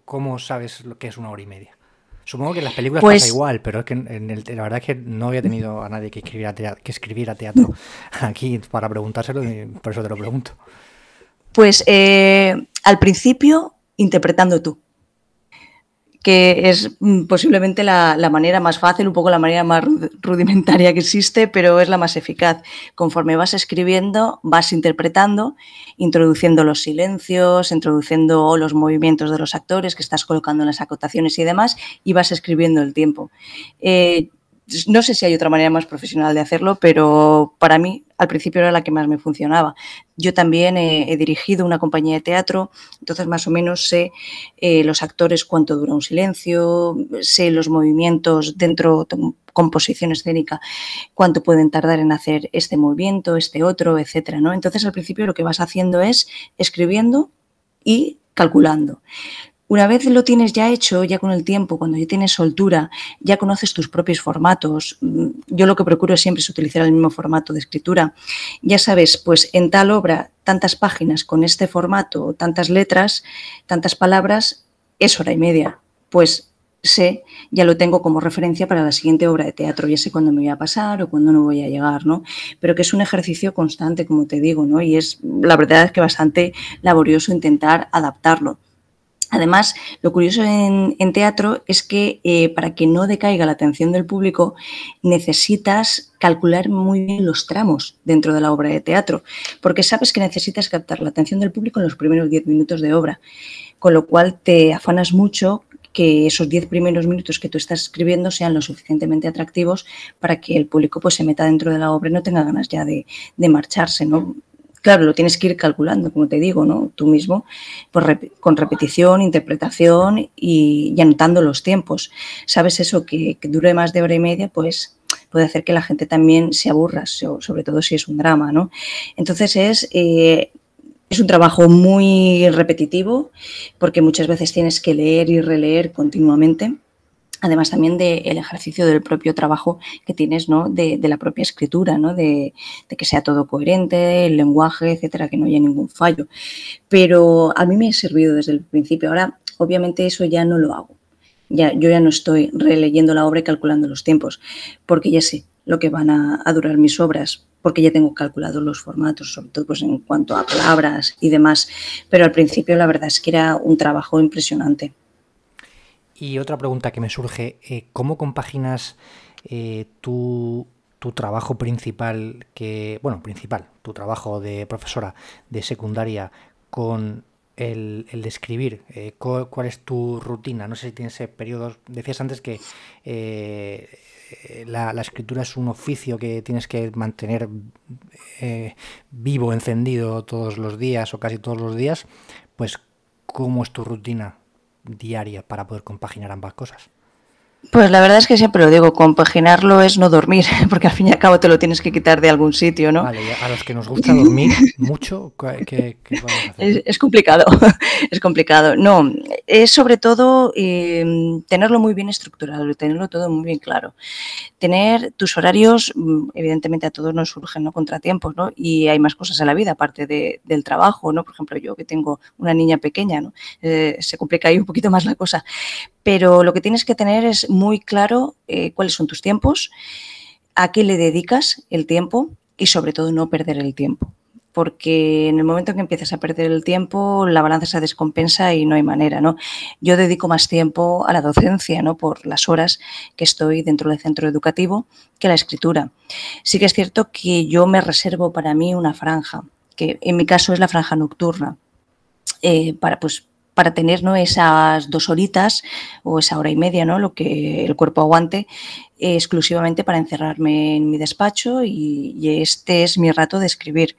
¿cómo sabes lo que es una hora y media? Supongo que en las películas pasa pues igual, pero es que en el, la verdad es que no había tenido a nadie que escribiera teatro, que escribiera teatro aquí para preguntárselo, y por eso te lo pregunto. Pues eh, al principio interpretando tú que es mm, posiblemente la, manera más fácil, un poco la manera más rudimentaria que existe, pero es la más eficaz. Conforme vas escribiendo, vas interpretando, introduciendo los silencios, introduciendo los movimientos de los actores que estás colocando en las acotaciones y demás, y vas escribiendo el tiempo. Eh, no sé si hay otra manera más profesional de hacerlo, pero para mí al principio era la que más me funcionaba. Yo también he, dirigido una compañía de teatro, entonces más o menos sé eh, los actores cuánto dura un silencio, sé los movimientos dentro de composición escénica, cuánto pueden tardar en hacer este movimiento, este otro, etcétera, ¿no? Entonces al principio lo que vas haciendo es escribiendo y calculando. Una vez lo tienes ya hecho, ya con el tiempo, cuando ya tienes soltura, ya conoces tus propios formatos. Mm, yo lo que procuro siempre es utilizar el mismo formato de escritura. Ya sabes, pues en tal obra, tantas páginas con este formato, tantas letras, tantas palabras, es hora y media. Pues sé, ya lo tengo como referencia para la siguiente obra de teatro, ya sé cuándo me voy a pasar o cuándo no voy a llegar, ¿no? Pero que es un ejercicio constante, como te digo, ¿no? Y es, la verdad es que bastante laborioso intentar adaptarlo. Además, lo curioso en, teatro es que eh, para que no decaiga la atención del público necesitas calcular muy bien los tramos dentro de la obra de teatro, porque sabes que necesitas captar la atención del público en los primeros 10 minutos de obra, con lo cual te afanas mucho que esos 10 primeros minutos que tú estás escribiendo sean lo suficientemente atractivos para que el público pues, se meta dentro de la obra y no tenga ganas ya de, de marcharse, ¿no? claro, lo tienes que ir calculando, como te digo, ¿no? Tú mismo, pues, con repetición, interpretación y, anotando los tiempos. Sabes eso, que, dure más de hora y media, pues puede hacer que la gente también se aburra, sobre todo si es un drama, ¿no? Entonces es... Eh, es un trabajo muy repetitivo porque muchas veces tienes que leer y releer continuamente además también del ejercicio del propio trabajo que tienes, ¿no? De, la propia escritura, ¿no? De, que sea todo coherente, el lenguaje, etcétera, que no haya ningún fallo. Pero a mí me ha servido desde el principio. Ahora, obviamente, eso ya no lo hago. Ya, yo ya no estoy releyendo la obra y calculando los tiempos, porque ya sé lo que van a, durar mis obras, porque ya tengo calculados los formatos, sobre todo pues, en cuanto a palabras y demás. Pero al principio la verdad es que era un trabajo impresionante. Y otra pregunta que me surge, eh, ¿cómo compaginas eh, tu, trabajo principal, que bueno, principal, tu trabajo de profesora de secundaria con el, de escribir? Eh, ¿cuál, es tu rutina? No sé si tienes periodos, decías antes que la, la, escritura es un oficio que tienes que mantener vivo, encendido todos los días o casi todos los días, pues ¿cómo es tu rutina? diaria para poder compaginar ambas cosas. Pues la verdad es que siempre lo digo, compaginarlo es no dormir, porque al fin y al cabo te lo tienes que quitar de algún sitio, ¿no? Vale, a los que nos gusta dormir mucho, ¿qué, hacer? Es, complicado, es complicado. No, es sobre todo eh, tenerlo muy bien estructurado, tenerlo todo muy bien claro. Tener tus horarios, mm, evidentemente a todos nos surgen ¿no? contratiempos, ¿no? Y hay más cosas en la vida, aparte del trabajo, ¿no? Por ejemplo, yo que tengo una niña pequeña, ¿no? Eh, se complica ahí un poquito más la cosa. Pero lo que tienes que tener es muy claro eh, cuáles son tus tiempos, a qué le dedicas el tiempo y sobre todo no perder el tiempo. Porque en el momento en que empiezas a perder el tiempo, la balanza se descompensa y no hay manera, ¿no? Yo dedico más tiempo a la docencia, ¿no? Por las horas que estoy dentro del centro educativo que a la escritura. Sí que es cierto que yo me reservo para mí una franja, que en mi caso es la franja nocturna, eh, para, pues, para tener ¿no? esas dos horitas o esa hora y media, ¿no? lo que el cuerpo aguante, eh, exclusivamente para encerrarme en mi despacho y, y este es mi rato de escribir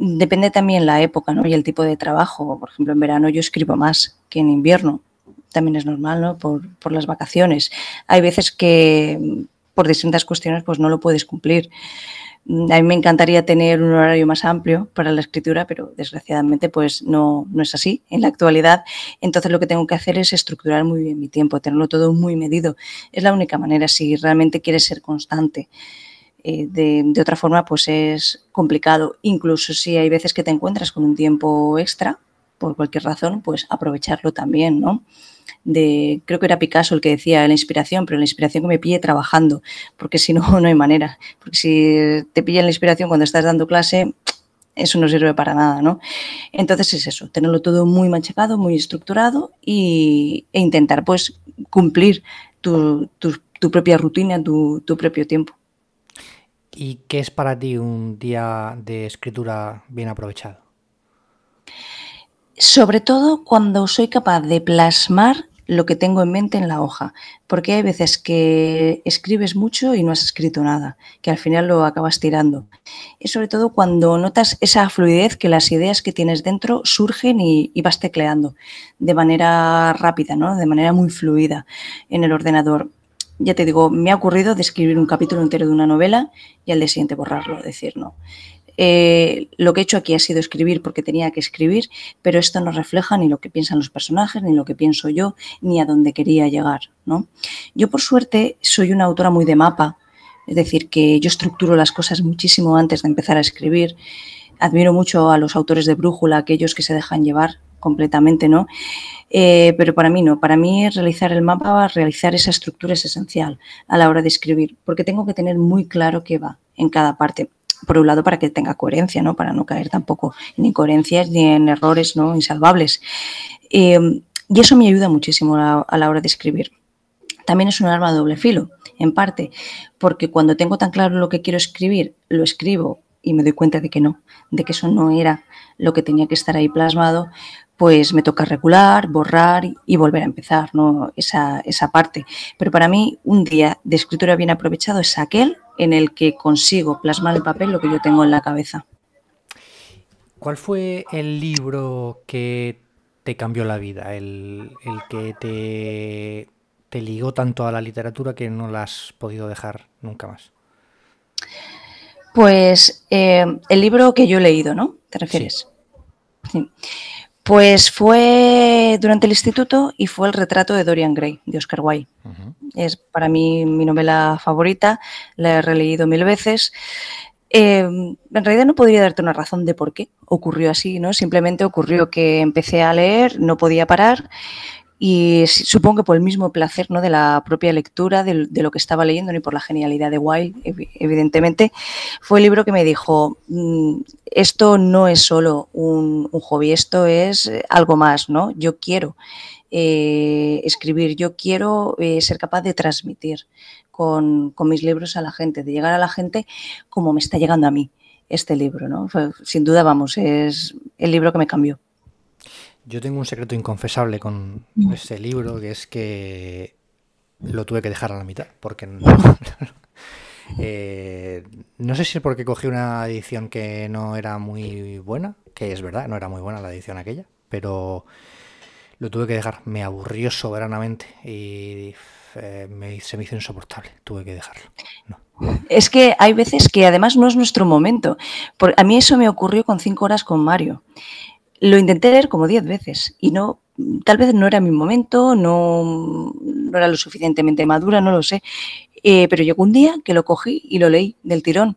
depende también la época ¿no? y el tipo de trabajo. Por ejemplo, en verano yo escribo más que en invierno. También es normal, ¿no? Por, por las vacaciones. Hay veces que por distintas cuestiones pues no lo puedes cumplir. A mí me encantaría tener un horario más amplio para la escritura, pero desgraciadamente pues no, es así en la actualidad. Entonces lo que tengo que hacer es estructurar muy bien mi tiempo, tenerlo todo muy medido. Es la única manera si realmente quieres ser constante. Eh, de, de, otra forma, pues es complicado. Incluso si hay veces que te encuentras con un tiempo extra, por cualquier razón, pues aprovecharlo también, ¿no? creo que era Picasso el que decía la inspiración, pero la inspiración que me pille trabajando, porque si no, no hay manera. Porque si te pillan la inspiración cuando estás dando clase, eso no sirve para nada, ¿no? Entonces es eso, tenerlo todo muy machacado, muy estructurado e intentar pues cumplir tu, propia rutina, tu, tu, propio tiempo. ¿Y qué es para ti un día de escritura bien aprovechado? Sobre todo cuando soy capaz de plasmar lo que tengo en mente en la hoja, porque hay veces que escribes mucho y no has escrito nada, que al final lo acabas tirando. Y sobre todo cuando notas esa fluidez que las ideas que tienes dentro surgen y, vas tecleando de manera rápida, ¿no? de manera muy fluida en el ordenador. Ya te digo, me ha ocurrido de escribir un capítulo entero de una novela y al día siguiente borrarlo, decir no. Eh, lo que he hecho aquí ha sido escribir porque tenía que escribir, pero esto no refleja ni lo que piensan los personajes, ni lo que pienso yo, ni a dónde quería llegar. ¿no? Yo, por suerte, soy una autora muy de mapa, es decir, que yo estructuro las cosas muchísimo antes de empezar a escribir. Admiro mucho a los autores de brújula, aquellos que se dejan llevar completamente, ¿no? Eh, pero para mí no, para mí realizar el mapa, realizar esa estructura es esencial a la hora de escribir, porque tengo que tener muy claro qué va en cada parte por un lado, para que tenga coherencia, ¿no? Para no caer tampoco en incoherencias ni en errores ¿no? insalvables. Eh, y eso me ayuda muchísimo a, a la hora de escribir. También es un arma de doble filo, en parte, porque cuando tengo tan claro lo que quiero escribir, lo escribo y me doy cuenta de que no, de que eso no era lo que tenía que estar ahí plasmado, pues me toca regular, borrar y volver a empezar, ¿no? Esa, parte. Pero para mí, un día de escritura bien aprovechado es aquel en el que consigo plasmar en papel lo que yo tengo en la cabeza. ¿Cuál fue el libro que te cambió la vida? El, que te, te, ligó tanto a la literatura que no la has podido dejar nunca más. Pues eh, el libro que yo he leído, ¿no? ¿Te refieres? sí. Pues fue durante el instituto y fue el retrato de Dorian Gray, de Oscar Wilde. Es para mí mi novela favorita, la he releído mil veces. Em, en realidad no podría darte una razón de por qué ocurrió así, ¿no? Simplemente ocurrió que empecé a leer, no podía parar y supongo que por el mismo placer ¿no? de la propia lectura, de, lo que estaba leyendo ni por la genialidad de Wild, evidentemente, fue el libro que me dijo, mm, esto no es solo un, hobby, esto es eh, algo más, ¿no? Yo quiero eh, escribir, yo quiero eh, ser capaz de transmitir con, mis libros a la gente, de llegar a la gente como me está llegando a mí este libro, sin duda, vamos, es el libro que me cambió. Yo tengo un secreto inconfesable con este libro, que es que lo tuve que dejar a la mitad, porque eh, no, sé si es porque cogí una edición que no era muy buena, que es verdad, no era muy buena la edición aquella, pero lo tuve que dejar, me aburrió soberanamente y eh, me, se me hizo insoportable, tuve que dejarlo. Es que hay veces que además no es nuestro momento. a mí eso me ocurrió con cinco horas con Mario. Lo intenté leer como diez veces y no, tal vez no era mi momento, no, no era lo suficientemente madura, no lo sé. Eh, pero llegó un día que lo cogí y lo leí del tirón.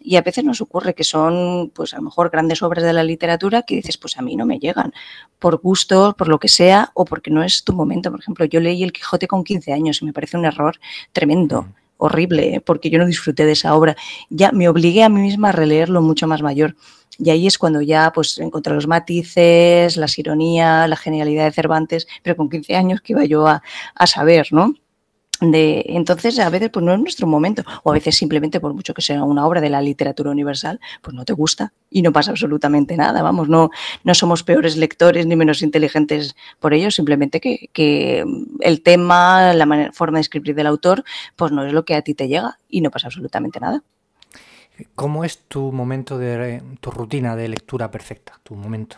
Y a veces nos ocurre que son, pues a lo mejor, grandes obras de la literatura que dices, pues a mí no me llegan, por gusto, por lo que sea, o porque no es tu momento. Por ejemplo, yo leí El Quijote con 15 años y me parece un error tremendo mm. horrible, ¿eh? porque yo no disfruté de esa obra. Ya me obligué a mí misma a releerlo mucho más mayor. Y ahí es cuando ya pues encontré los matices, las ironías, la genialidad de Cervantes, pero con 15 años que iba yo a, saber, ¿no? De, entonces, a veces pues no es nuestro momento, o a veces simplemente por mucho que sea una obra de la literatura universal, pues no te gusta y no pasa absolutamente nada, vamos, no, no somos peores lectores ni menos inteligentes por ello, simplemente que, el tema, la forma de escribir del autor, pues no es lo que a ti te llega y no pasa absolutamente nada. ¿Cómo es tu momento de tu rutina de lectura perfecta, tu momento?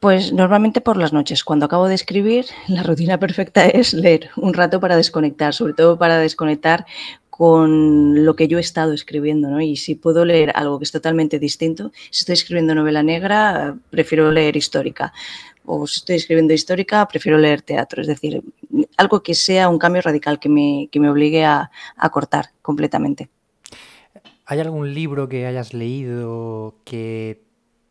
Pues normalmente por las noches, cuando acabo de escribir, la rutina perfecta es leer un rato para desconectar, sobre todo para desconectar con lo que yo he estado escribiendo, Y si puedo leer algo que es totalmente distinto, si estoy escribiendo novela negra, prefiero leer histórica. O si estoy escribiendo histórica, prefiero leer teatro. Es decir, algo que sea un cambio radical que me, que me obligue a cortar completamente. ¿Hay algún libro que hayas leído que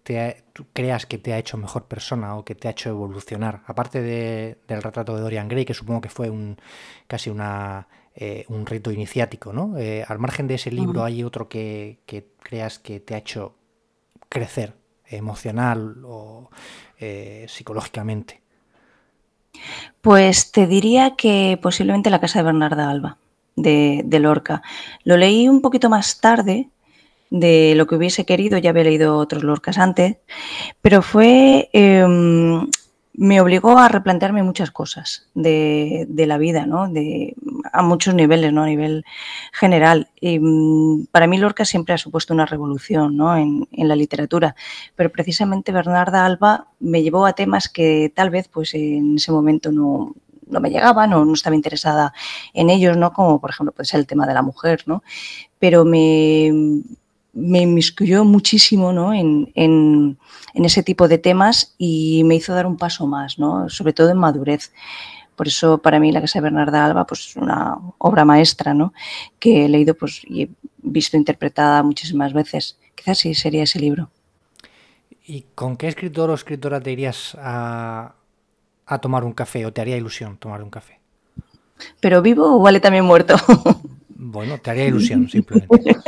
te creas que te ha hecho mejor persona o que te ha hecho evolucionar? Aparte del retrato de Dorian Gray, que supongo que fue un, casi eh, un rito iniciático, ¿no? Eh, al margen de ese libro, ¿hay otro que, creas que te ha hecho crecer emocional o eh, psicológicamente? Pues te diría que posiblemente la casa de Bernarda Alba de, Lorca. Lo leí un poquito más tarde, de lo que hubiese querido, ya había leído otros Lorcas antes, pero fue, em, me obligó a replantearme muchas cosas de, la vida, a muchos niveles, ¿no? A nivel general. Y, em, para mí Lorca siempre ha supuesto una revolución, ¿no? En, en, la literatura, pero precisamente Bernarda Alba me llevó a temas que tal vez, pues en ese momento no, no me llegaban o no estaba interesada en ellos, ¿no? Como por ejemplo puede ser el tema de la mujer, ¿no? Pero me, me inmiscuyó muchísimo en, ese tipo de temas y me hizo dar un paso más, ¿no? sobre todo en madurez. Por eso para mí la Casa de Bernarda Alba pues una obra maestra ¿no? que he leído pues, y he visto interpretada muchísimas veces. Quizás sí sería ese libro. ¿Y con qué escritor o escritora te irías a, a tomar un café o te haría ilusión tomar un café? ¿Pero vivo o vale también muerto? Bueno, te haría ilusión, simplemente.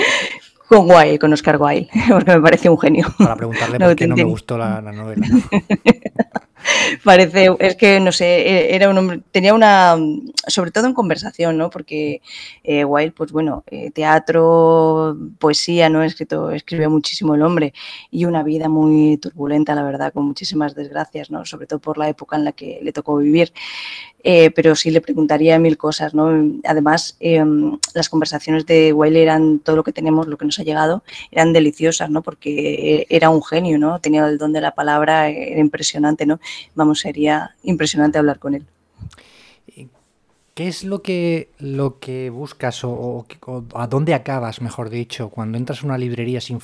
Con guay, con Oscar Wilde, porque me parece un genio. Para preguntarle por qué no me gustó la novela. Parece, es que no sé, e, era un hombre, tenía una, sobre todo en conversación, ¿no? Porque eh, pues bueno, eh, teatro, poesía, ¿no? Escrito, escribió muchísimo el hombre y una vida muy turbulenta, la verdad, con muchísimas desgracias, ¿no? Sobre todo por la época en la que le tocó vivir. Eh, pero sí le preguntaría mil cosas, ¿no? Además, em, las conversaciones de Wilde eran todo lo que tenemos, lo que nos ha llegado, eran deliciosas, ¿no? Porque eh, era un genio, ¿no? Tenía el don de la palabra, era impresionante, ¿no? vamos, sería impresionante hablar con él. ¿Qué es lo que, lo que buscas o, a dónde acabas, mejor dicho, cuando entras a una librería sin,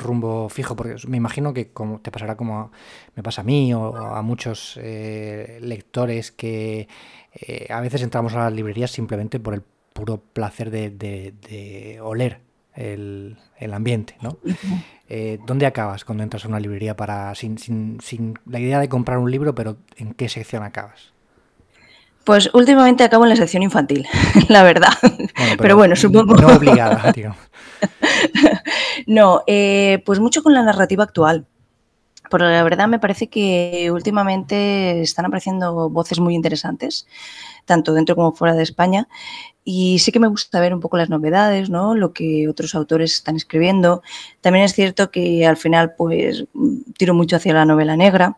rumbo fijo? Porque me imagino que como, te pasará como me pasa a mí o, a muchos eh, lectores que eh, a veces entramos a las librerías simplemente por el puro placer de oler el, ambiente, ¿no? Eh, ¿Dónde acabas cuando entras a una librería para sin, sin, la idea de comprar un libro, pero en qué sección acabas? Pues últimamente acabo en la sección infantil, la verdad. pero, bueno, supongo. No obligada, No, eh, pues mucho con la narrativa actual. Pero la verdad me parece que últimamente están apareciendo voces muy interesantes, tanto dentro como fuera de España. Y sí que me gusta ver un poco las novedades, ¿no? Lo que otros autores están escribiendo. También es cierto que al final, pues, tiro mucho hacia la novela negra.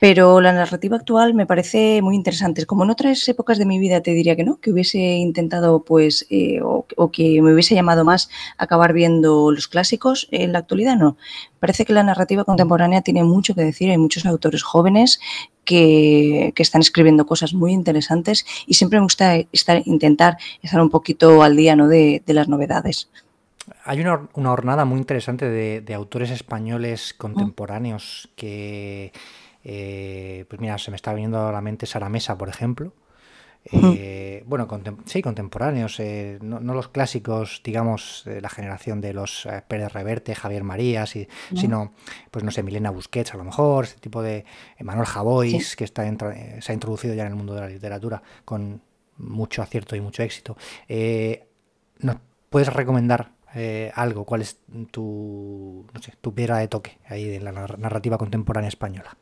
Pero la narrativa actual me parece muy interesante. Como en otras épocas de mi vida te diría que no, que hubiese intentado, pues, eh, o, que me hubiese llamado más acabar viendo los clásicos, en la actualidad no. Parece que la narrativa contemporánea tiene mucho que decir, hay muchos autores jóvenes que, están escribiendo cosas muy interesantes y siempre me gusta estar, intentar estar un poquito al día ¿no? de, las novedades. Hay una, una, hornada muy interesante de autores españoles contemporáneos que eh, pues mira, se me está viniendo a la mente Sara Mesa, por ejemplo. Eh, bueno, sí, contemporáneos, eh, no, los clásicos, digamos, de la generación de los eh, Pérez Reverte, Javier Marías, sino, pues no sé, Milena Busquets a lo mejor, este tipo de Manuel Javois, que está se ha introducido ya en el mundo de la literatura con mucho acierto y mucho éxito. ¿Nos puedes recomendar algo? ¿Cuál es tu, no sé, tu piedra de toque ahí de la narrativa contemporánea española?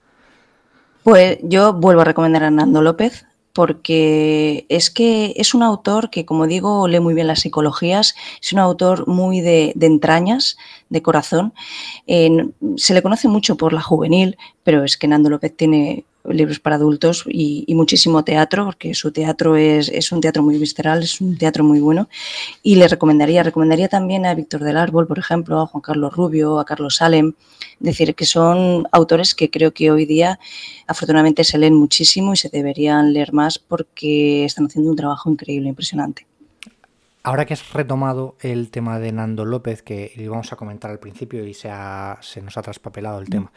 Pues yo vuelvo a recomendar a Hernando López porque es que es un autor que, como digo, lee muy bien las psicologías, es un autor muy de, de entrañas, de corazón. Eh, se le conoce mucho por la juvenil, pero es que Nando López tiene libros para adultos y, muchísimo teatro, porque su teatro es, un teatro muy visceral, es un teatro muy bueno. Y le recomendaría, recomendaría también a Víctor del Árbol, por ejemplo, a Juan Carlos Rubio, a Carlos Salem, decir, que son autores que creo que hoy día afortunadamente se leen muchísimo y se deberían leer más porque están haciendo un trabajo increíble, impresionante. Ahora que has retomado el tema de Nando López, que íbamos a comentar al principio y se, se nos ha traspapelado el mm. tema,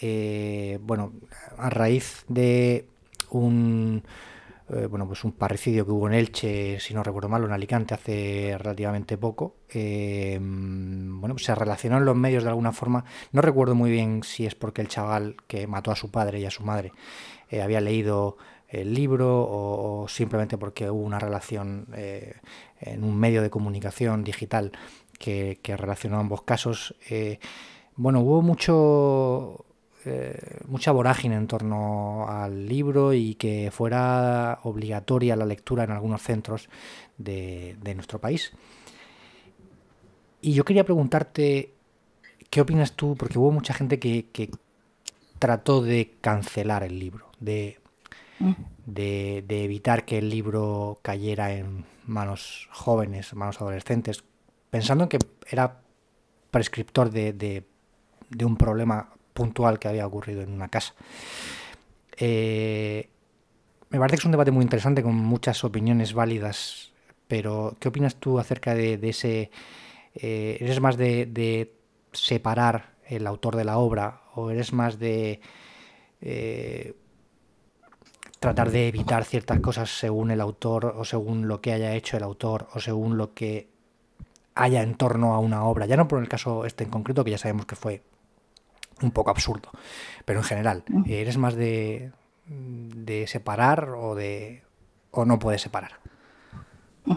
eh, bueno, a raíz de un, eh, bueno, pues un parricidio que hubo en Elche, si no recuerdo mal, en Alicante hace relativamente poco, eh, bueno, pues se relacionó en los medios de alguna forma. No recuerdo muy bien si es porque el chaval que mató a su padre y a su madre había leído el libro o, simplemente porque hubo una relación en un medio de comunicación digital que relacionó ambos casos. bueno, hubo mucho eh, mucha vorágine en torno al libro y que fuera obligatoria la lectura en algunos centros de, nuestro país. Y yo quería preguntarte, ¿qué opinas tú? Porque hubo mucha gente que, trató de cancelar el libro, mm. de, de, evitar que el libro cayera en manos jóvenes, manos adolescentes, pensando que era prescriptor de, de un problema puntual que había ocurrido en una casa. Eh, me parece que es un debate muy interesante con muchas opiniones válidas, pero ¿qué opinas tú acerca de, ese... Eh, ¿Eres más de, separar el autor de la obra o eres más de... Eh, tratar de evitar ciertas cosas según el autor o según lo que haya hecho el autor o según lo que haya en torno a una obra, ya no por el caso este en concreto, que ya sabemos que fue un poco absurdo. Pero en general, mm. ¿eres más de, de separar o de o no puedes separar? Mm.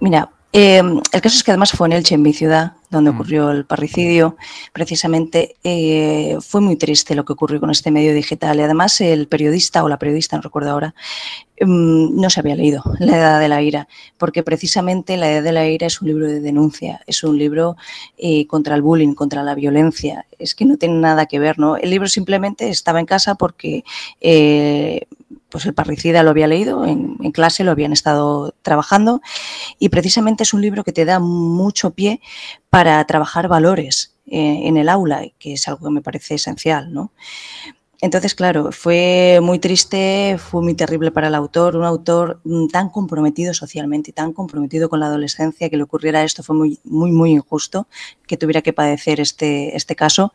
Mira, Em, el caso es que además fue en Elche, en mi ciudad, donde mm. ocurrió el parricidio. Precisamente eh, fue muy triste lo que ocurrió con este medio digital. Y además el periodista o la periodista, no recuerdo ahora, em, no se había leído La Edad de la Ira, porque precisamente La Edad de la Ira es un libro de denuncia, es un libro eh, contra el bullying, contra la violencia. Es que no tiene nada que ver, ¿no? El libro simplemente estaba en casa porque eh, pues el parricida lo había leído, en, clase lo habían estado trabajando y precisamente es un libro que te da mucho pie para trabajar valores eh, en el aula, que es algo que me parece esencial, ¿no? Entonces, claro, fue muy triste, fue muy terrible para el autor, un autor mm, tan comprometido socialmente, tan comprometido con la adolescencia, que le ocurriera esto fue muy, muy, muy injusto, que tuviera que padecer este, este caso.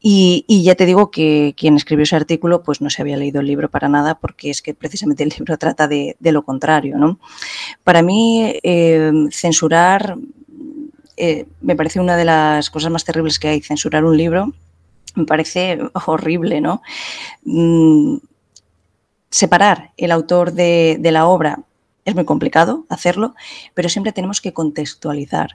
Y, ya te digo que quien escribió ese artículo, pues no se había leído el libro para nada, porque es que precisamente el libro trata de, lo contrario. ¿no? Para mí, eh, censurar eh, me parece una de las cosas más terribles que hay, censurar un libro me parece horrible, ¿no? Mm, separar el autor de, la obra es muy complicado hacerlo, pero siempre tenemos que contextualizar.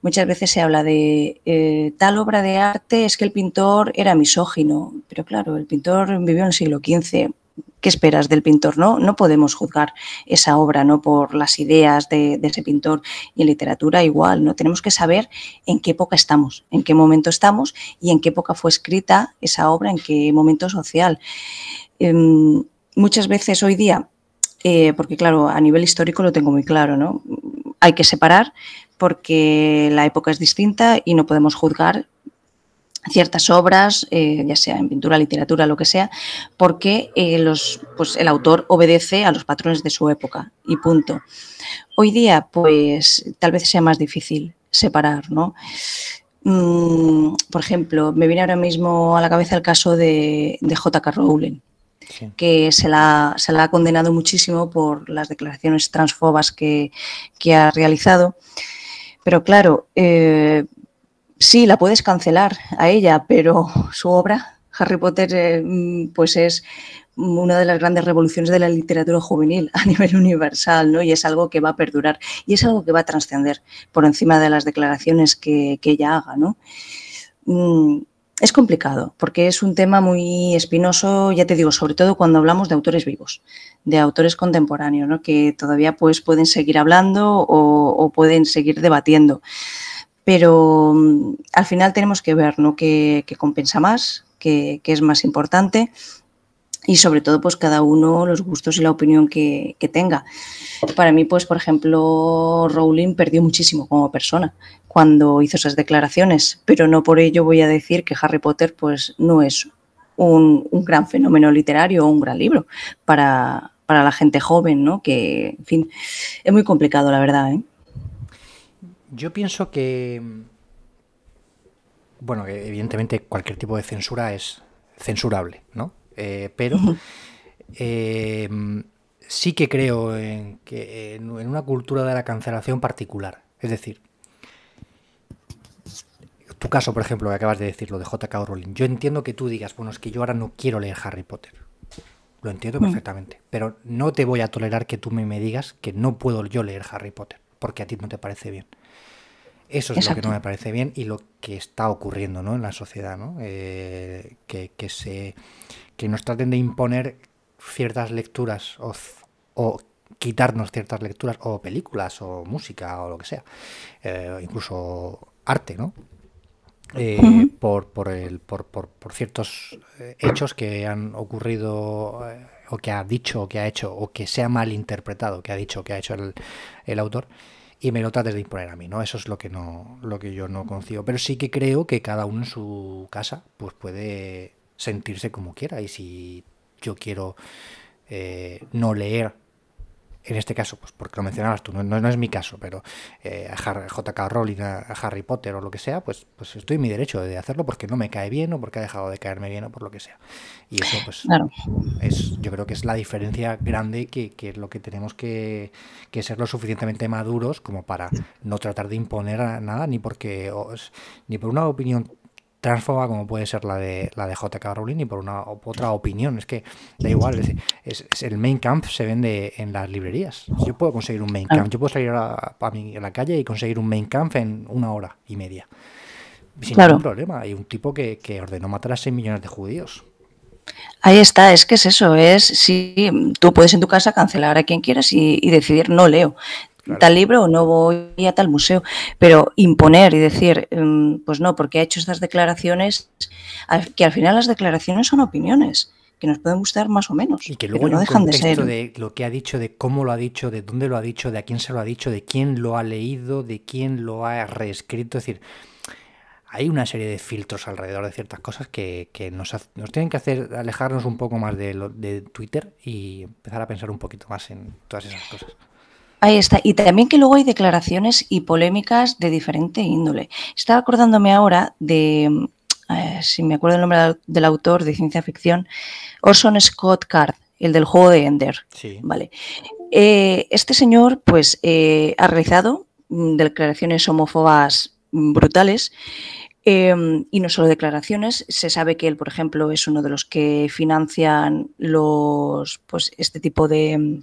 Muchas veces se habla de eh, tal obra de arte es que el pintor era misógino, pero claro, el pintor vivió en el siglo XV, ¿qué esperas del pintor? No, no podemos juzgar esa obra ¿no? por las ideas de, ese pintor y en literatura igual, ¿no? Tenemos que saber en qué época estamos, en qué momento estamos y en qué época fue escrita esa obra, en qué momento social. Em, muchas veces hoy día, eh, porque claro, a nivel histórico lo tengo muy claro, ¿no? Hay que separar porque la época es distinta y no podemos juzgar ciertas obras, eh, ya sea en pintura, literatura, lo que sea, porque eh, los, pues, el autor obedece a los patrones de su época y punto. Hoy día, pues tal vez sea más difícil separar, ¿no? Mm, por ejemplo, me viene ahora mismo a la cabeza el caso de, J.K. Rowling, que se la, ha condenado muchísimo por las declaraciones transfobas que, ha realizado. Pero claro, eh, sí, la puedes cancelar a ella, pero su obra, Harry Potter, eh, pues es una de las grandes revoluciones de la literatura juvenil a nivel universal, ¿no? Y es algo que va a perdurar y es algo que va a trascender por encima de las declaraciones que, ella haga, ¿no? Mm, es complicado porque es un tema muy espinoso, ya te digo, sobre todo cuando hablamos de autores vivos, de autores contemporáneos, Que todavía pues pueden seguir hablando o pueden seguir debatiendo pero mm, al final tenemos que ver ¿no? qué, compensa más, qué, es más importante y sobre todo pues cada uno los gustos y la opinión que, tenga. Para mí pues por ejemplo Rowling perdió muchísimo como persona cuando hizo esas declaraciones, pero no por ello voy a decir que Harry Potter pues no es un, gran fenómeno literario o un gran libro para, la gente joven, ¿no? Que, en fin, es muy complicado la verdad, ¿eh? Yo pienso que. Bueno, evidentemente cualquier tipo de censura es censurable, ¿no? Eh, pero eh, sí que creo en, que, en una cultura de la cancelación particular. Es decir, tu caso, por ejemplo, que acabas de decir, lo de J.K. Rowling. Yo entiendo que tú digas, bueno, es que yo ahora no quiero leer Harry Potter. Lo entiendo mm. perfectamente. Pero no te voy a tolerar que tú me digas que no puedo yo leer Harry Potter, porque a ti no te parece bien. Eso es lo que no me parece bien y lo que está ocurriendo ¿no? en la sociedad, ¿no? Eh, que, se, que nos traten de imponer ciertas lecturas o, quitarnos ciertas lecturas o películas o música o lo que sea, eh, incluso arte, ¿no? Eh, por, por, el, por, por, ciertos hechos que han ocurrido o que ha dicho o que ha hecho o que se ha malinterpretado, que ha dicho o que ha hecho el, el autor y me lo trates de imponer a mí, ¿no? Eso es lo que no, lo que yo no concibo Pero sí que creo que cada uno en su casa, pues puede sentirse como quiera. Y si yo quiero eh, no leer en este caso, pues porque lo mencionabas tú, no, es mi caso, pero eh, a J.K. Rowling, a, Harry Potter o lo que sea, pues, pues estoy en mi derecho de hacerlo porque no me cae bien o porque ha dejado de caerme bien o por lo que sea. Y eso, pues, es, yo creo que es la diferencia grande que, es lo que tenemos que, ser lo suficientemente maduros como para no tratar de imponer nada, ni porque ni por una opinión tránsfoba como puede ser la de la de J.K. Rowling y por una otra opinión. Es que da igual, es, el main camp se vende en las librerías. Yo puedo conseguir un main ah. camp, yo puedo salir a, mi, la calle y conseguir un main camp en una hora y media. Sin ningún problema. Hay un tipo que, ordenó matar a 6 millones de judíos. Ahí está, es que es eso, es si tú puedes en tu casa cancelar a quien quieras y, decidir no leo tal libro o no voy a tal museo. Pero imponer y decir, em, pues no, porque ha hecho estas declaraciones, que al final las declaraciones son opiniones que nos pueden gustar más o menos. Y que luego no dejan de ser. De lo que ha dicho, de cómo lo ha dicho, de dónde lo ha dicho, de a quién se lo ha dicho, de quién lo ha leído, de quién lo ha reescrito. Es decir, hay una serie de filtros alrededor de ciertas cosas que, nos, tienen que hacer alejarnos un poco más de Twitter y empezar a pensar un poquito más en todas esas cosas. Ahí está. Y también que luego hay declaraciones y polémicas de diferente índole. Estaba acordándome ahora de, mm, eh, si me acuerdo el nombre del autor de ciencia ficción, Orson Scott Card, el del juego de Ender. Sí. Vale. Eh, este señor, pues, eh, ha realizado mm, declaraciones homófobas mm, brutales. Em, y no solo declaraciones, se sabe que él, por ejemplo, es uno de los que financian los, pues, este tipo de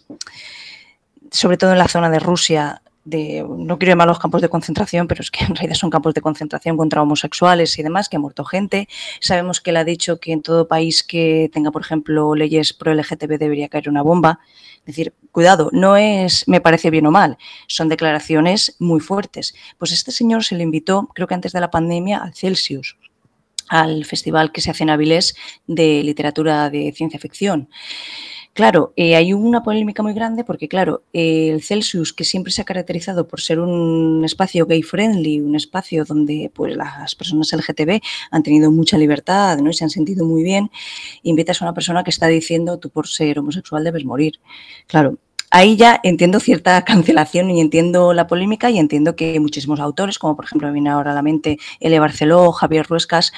sobre todo en la zona de Rusia, de, no quiero llamar los campos de concentración, pero es que en realidad son campos de concentración contra homosexuales y demás, que ha muerto gente. Sabemos que él ha dicho que en todo país que tenga, por ejemplo, leyes pro LGTB debería caer una bomba. Es decir, cuidado, no es me parece bien o mal, son declaraciones muy fuertes. Pues este señor se le invitó, creo que antes de la pandemia, al Celsius al festival que se hace en Avilés de literatura de ciencia ficción. Claro, eh, hay una polémica muy grande porque, claro, eh, el Celsius, que siempre se ha caracterizado por ser un espacio gay friendly, un espacio donde pues, las personas LGTB han tenido mucha libertad ¿no? y se han sentido muy bien, invitas a una persona que está diciendo tú por ser homosexual debes morir. Claro, ahí ya entiendo cierta cancelación y entiendo la polémica y entiendo que muchísimos autores, como por ejemplo me viene ahora a la mente L. Barceló, Javier Ruescas,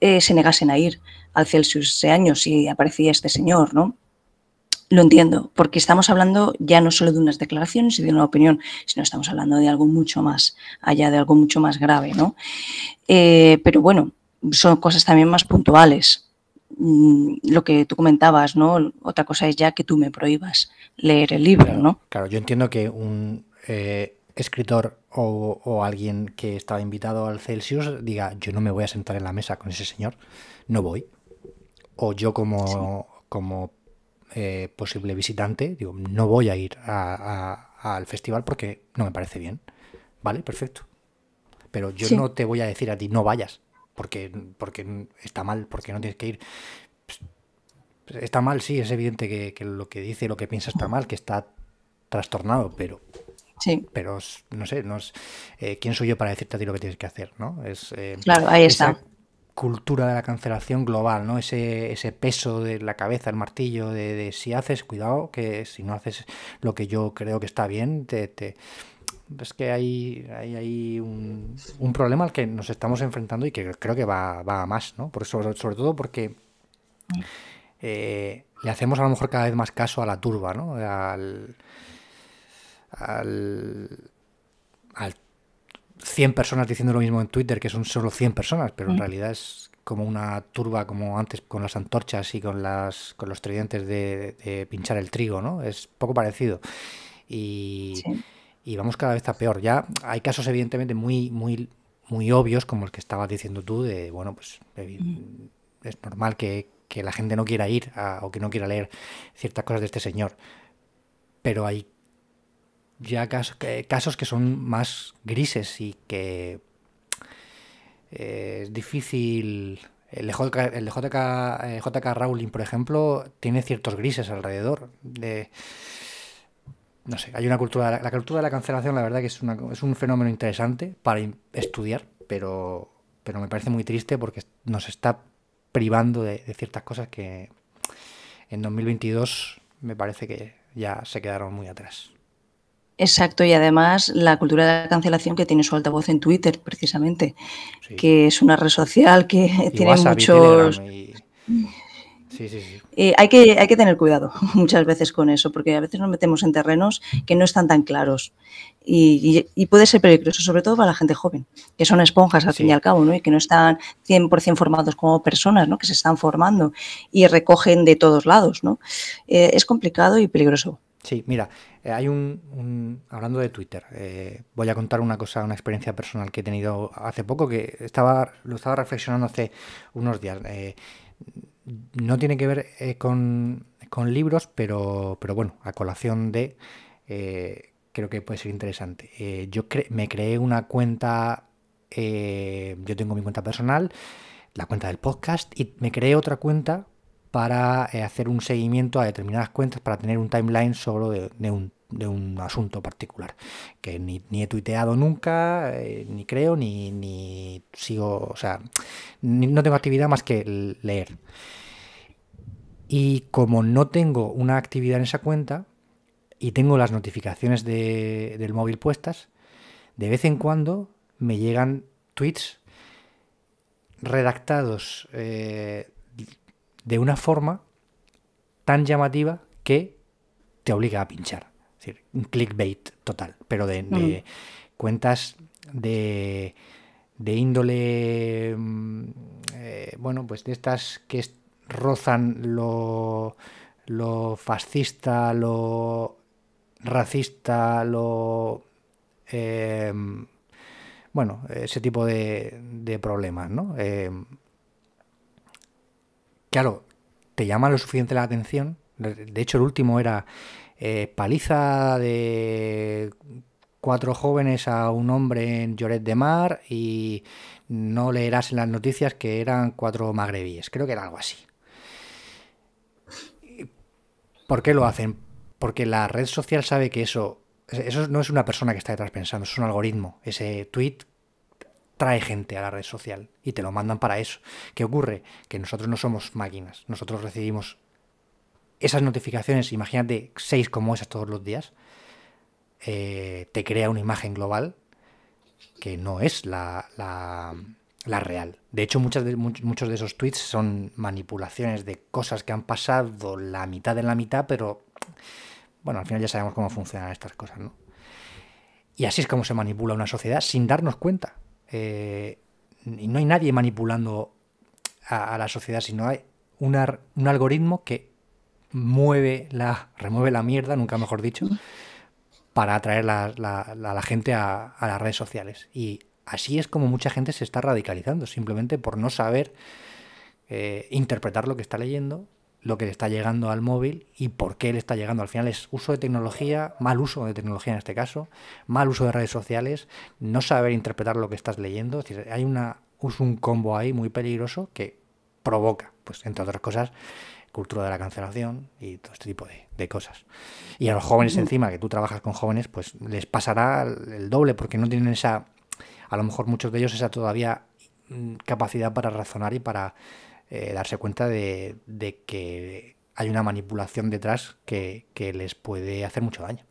eh, se negasen a ir al Celsius ese año si aparecía este señor, ¿no? Lo entiendo, porque estamos hablando ya no solo de unas declaraciones y de una opinión, sino estamos hablando de algo mucho más allá, de algo mucho más grave, ¿no? Eh, pero bueno, son cosas también más puntuales. Mm, lo que tú comentabas, ¿no? Otra cosa es ya que tú me prohíbas leer el libro, ¿no? Claro, yo entiendo que un eh, escritor o, alguien que estaba invitado al Celsius diga, yo no me voy a sentar en la mesa con ese señor, no voy. O yo como, como eh, posible visitante, digo, no voy a ir al festival porque no me parece bien. Vale, perfecto. Pero yo no te voy a decir a ti, no vayas, porque, porque está mal, porque no tienes que ir. Pues, pues, está mal, sí, es evidente que, lo que dice, lo que piensa está mal, que está trastornado, pero. Sí. Pero no sé, no es, eh, ¿quién soy yo para decirte a ti lo que tienes que hacer? ¿no? Es, eh, claro, ahí está cultura de la cancelación global, ¿no? Ese, ese peso de la cabeza, el martillo, de, si haces, cuidado, que si no haces lo que yo creo que está bien, te, es que hay, hay, hay un, problema al que nos estamos enfrentando y que creo que va, va a más, ¿no? Por, eso sobre todo porque eh, le hacemos a lo mejor cada vez más caso a la turba, ¿no? Al, al, al 100 personas diciendo lo mismo en Twitter, que son solo 100 personas, pero en mm. realidad es como una turba como antes con las antorchas y con las con los tridentes de, pinchar el trigo, ¿no? Es poco parecido. Y, vamos cada vez a peor. Ya hay casos evidentemente muy muy muy obvios como el que estabas diciendo tú de bueno, pues eh, mm. es normal que, la gente no quiera ir o que no quiera leer ciertas cosas de este señor. Pero hay ya casos, casos que son más grises y que eh, es difícil. El, de JK, eh, Rowling, por ejemplo, tiene ciertos grises alrededor. De, no sé, hay una cultura. La cultura de la cancelación, la verdad, que es, una, es un fenómeno interesante para estudiar, pero, me parece muy triste porque nos está privando de, de ciertas cosas que en 2022 me parece que ya se quedaron muy atrás. Exacto, y además la cultura de la cancelación que tiene su altavoz en Twitter, precisamente, que es una red social que tiene muchos... Y... hay, que, hay que tener cuidado muchas veces con eso, porque a veces nos metemos en terrenos que no están tan claros y, puede ser peligroso, sobre todo para la gente joven, que son esponjas al fin y al cabo, ¿no? y que no están 100% formados como personas, ¿no? que se están formando y recogen de todos lados. ¿no? Eh, es complicado y peligroso. Sí, mira, eh, hay un, hablando de Twitter, eh, voy a contar una cosa, una experiencia personal que he tenido hace poco, que estaba, lo estaba reflexionando hace unos días. Eh, no tiene que ver con, libros, pero, pero bueno, a colación de creo que puede ser interesante. yo me creé una cuenta, yo tengo mi cuenta personal, la cuenta del podcast, y me creé otra cuenta para eh, hacer un seguimiento a determinadas cuentas, para tener un timeline solo de, un, asunto particular, que ni, he tuiteado nunca, eh, ni creo, ni, sigo, o sea, no tengo actividad más que leer. Y como no tengo una actividad en esa cuenta y tengo las notificaciones del móvil puestas, de vez en cuando me llegan tweets redactados eh, de una forma tan llamativa que te obliga a pinchar. Es decir, un clickbait total, pero de, cuentas de, de índole, mm, eh, bueno, pues de estas que rozan lo, lo fascista, lo racista, lo... Em, bueno, ese tipo de, problemas, ¿no? Em, claro, te llama lo suficiente la atención. De hecho, el último era eh, paliza de cuatro jóvenes a un hombre en Lloret de Mar y no leerás en las noticias que eran cuatro magrebíes. Creo que era algo así. ¿Por qué lo hacen? Porque la red social sabe que eso, eso no es una persona que está detrás pensando, es un algoritmo. Ese tweet trae gente a la red social y te lo mandan para eso. ¿Qué ocurre? Que nosotros no somos máquinas, nosotros recibimos esas notificaciones, imagínate seis como esas todos los días, eh, te crea una imagen global que no es la, real. De hecho, muchos de esos tweets son manipulaciones de cosas que han pasado la mitad en la mitad, pero bueno, al final ya sabemos cómo funcionan estas cosas, ¿no? Y así es como se manipula una sociedad sin darnos cuenta. Eh, y no hay nadie manipulando a, la sociedad, sino hay un algoritmo que mueve la, remueve la mierda, nunca mejor dicho, para atraer a la, gente a, las redes sociales. Y así es como mucha gente se está radicalizando, simplemente por no saber eh, interpretar lo que está leyendo lo que le está llegando al móvil y por qué le está llegando. Al final es uso de tecnología, mal uso de tecnología en este caso, mal uso de redes sociales, no saber interpretar lo que estás leyendo. Es decir, hay una, un combo ahí muy peligroso que provoca, pues entre otras cosas, cultura de la cancelación y todo este tipo de, de, cosas. Y a los jóvenes encima, que tú trabajas con jóvenes, pues les pasará el doble porque no tienen esa, a lo mejor muchos de ellos esa todavía mm, capacidad para razonar y para eh, darse cuenta de, que hay una manipulación detrás que, les puede hacer mucho daño.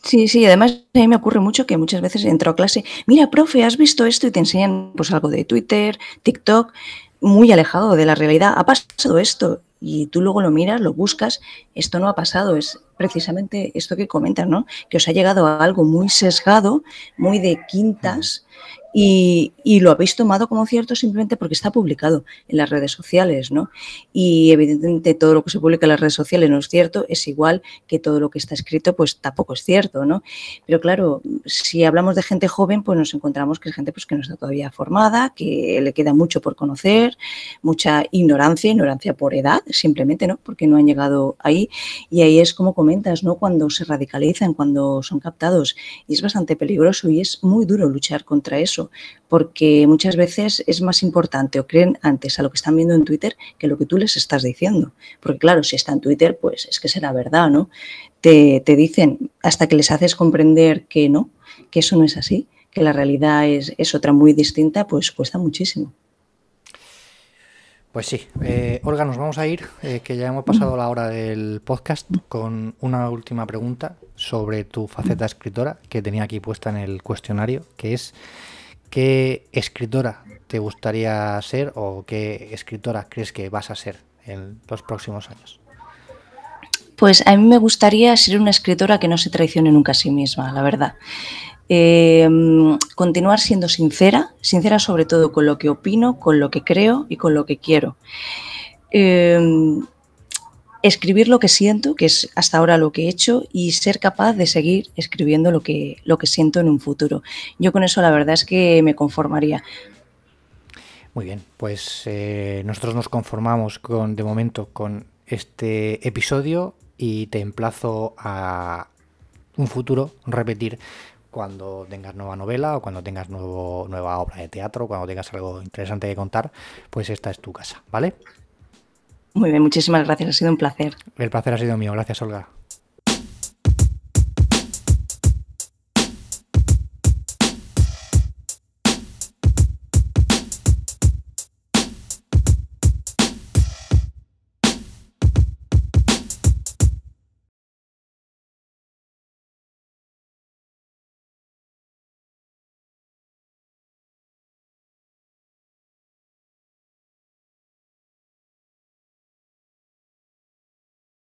Sí, sí, además a mí me ocurre mucho que muchas veces entro a clase, mira, profe, ¿has visto esto? Y te enseñan pues algo de Twitter, TikTok, muy alejado de la realidad. Ha pasado esto y tú luego lo miras, lo buscas, esto no ha pasado, es precisamente esto que comentas, ¿no? Que os ha llegado a algo muy sesgado, muy de quintas, y, lo habéis tomado como cierto simplemente porque está publicado en las redes sociales, ¿no? Y evidentemente todo lo que se publica en las redes sociales no es cierto, es igual que todo lo que está escrito, pues tampoco es cierto, ¿no? Pero claro, si hablamos de gente joven, pues nos encontramos que es gente pues, que no está todavía formada, que le queda mucho por conocer, mucha ignorancia, ignorancia por edad, simplemente, ¿no? Porque no han llegado ahí. Y ahí es como comentas, ¿no? Cuando se radicalizan, cuando son captados. Y es bastante peligroso y es muy duro luchar contra eso porque muchas veces es más importante o creen antes a lo que están viendo en Twitter que lo que tú les estás diciendo. Porque claro, si está en Twitter, pues es que será verdad, ¿no? Te, dicen hasta que les haces comprender que no, que eso no es así, que la realidad es, otra muy distinta, pues cuesta muchísimo. Pues sí, eh, Olga, nos vamos a ir, eh, que ya hemos pasado la hora del podcast, con una última pregunta sobre tu faceta escritora que tenía aquí puesta en el cuestionario, que es ¿Qué escritora te gustaría ser o qué escritora crees que vas a ser en los próximos años? Pues a mí me gustaría ser una escritora que no se traicione nunca a sí misma, la verdad. Em, continuar siendo sincera, sincera sobre todo con lo que opino, con lo que creo y con lo que quiero. Em, escribir lo que siento, que es hasta ahora lo que he hecho, y ser capaz de seguir escribiendo lo que, lo que siento en un futuro. Yo con eso la verdad es que me conformaría. Muy bien, pues eh, nosotros nos conformamos con, de momento con este episodio y te emplazo a un futuro repetir cuando tengas nueva novela o cuando tengas nuevo, nueva obra de teatro, cuando tengas algo interesante que contar, pues esta es tu casa, ¿vale? Muy bien, muchísimas gracias, ha sido un placer. El placer ha sido mío, gracias Olga.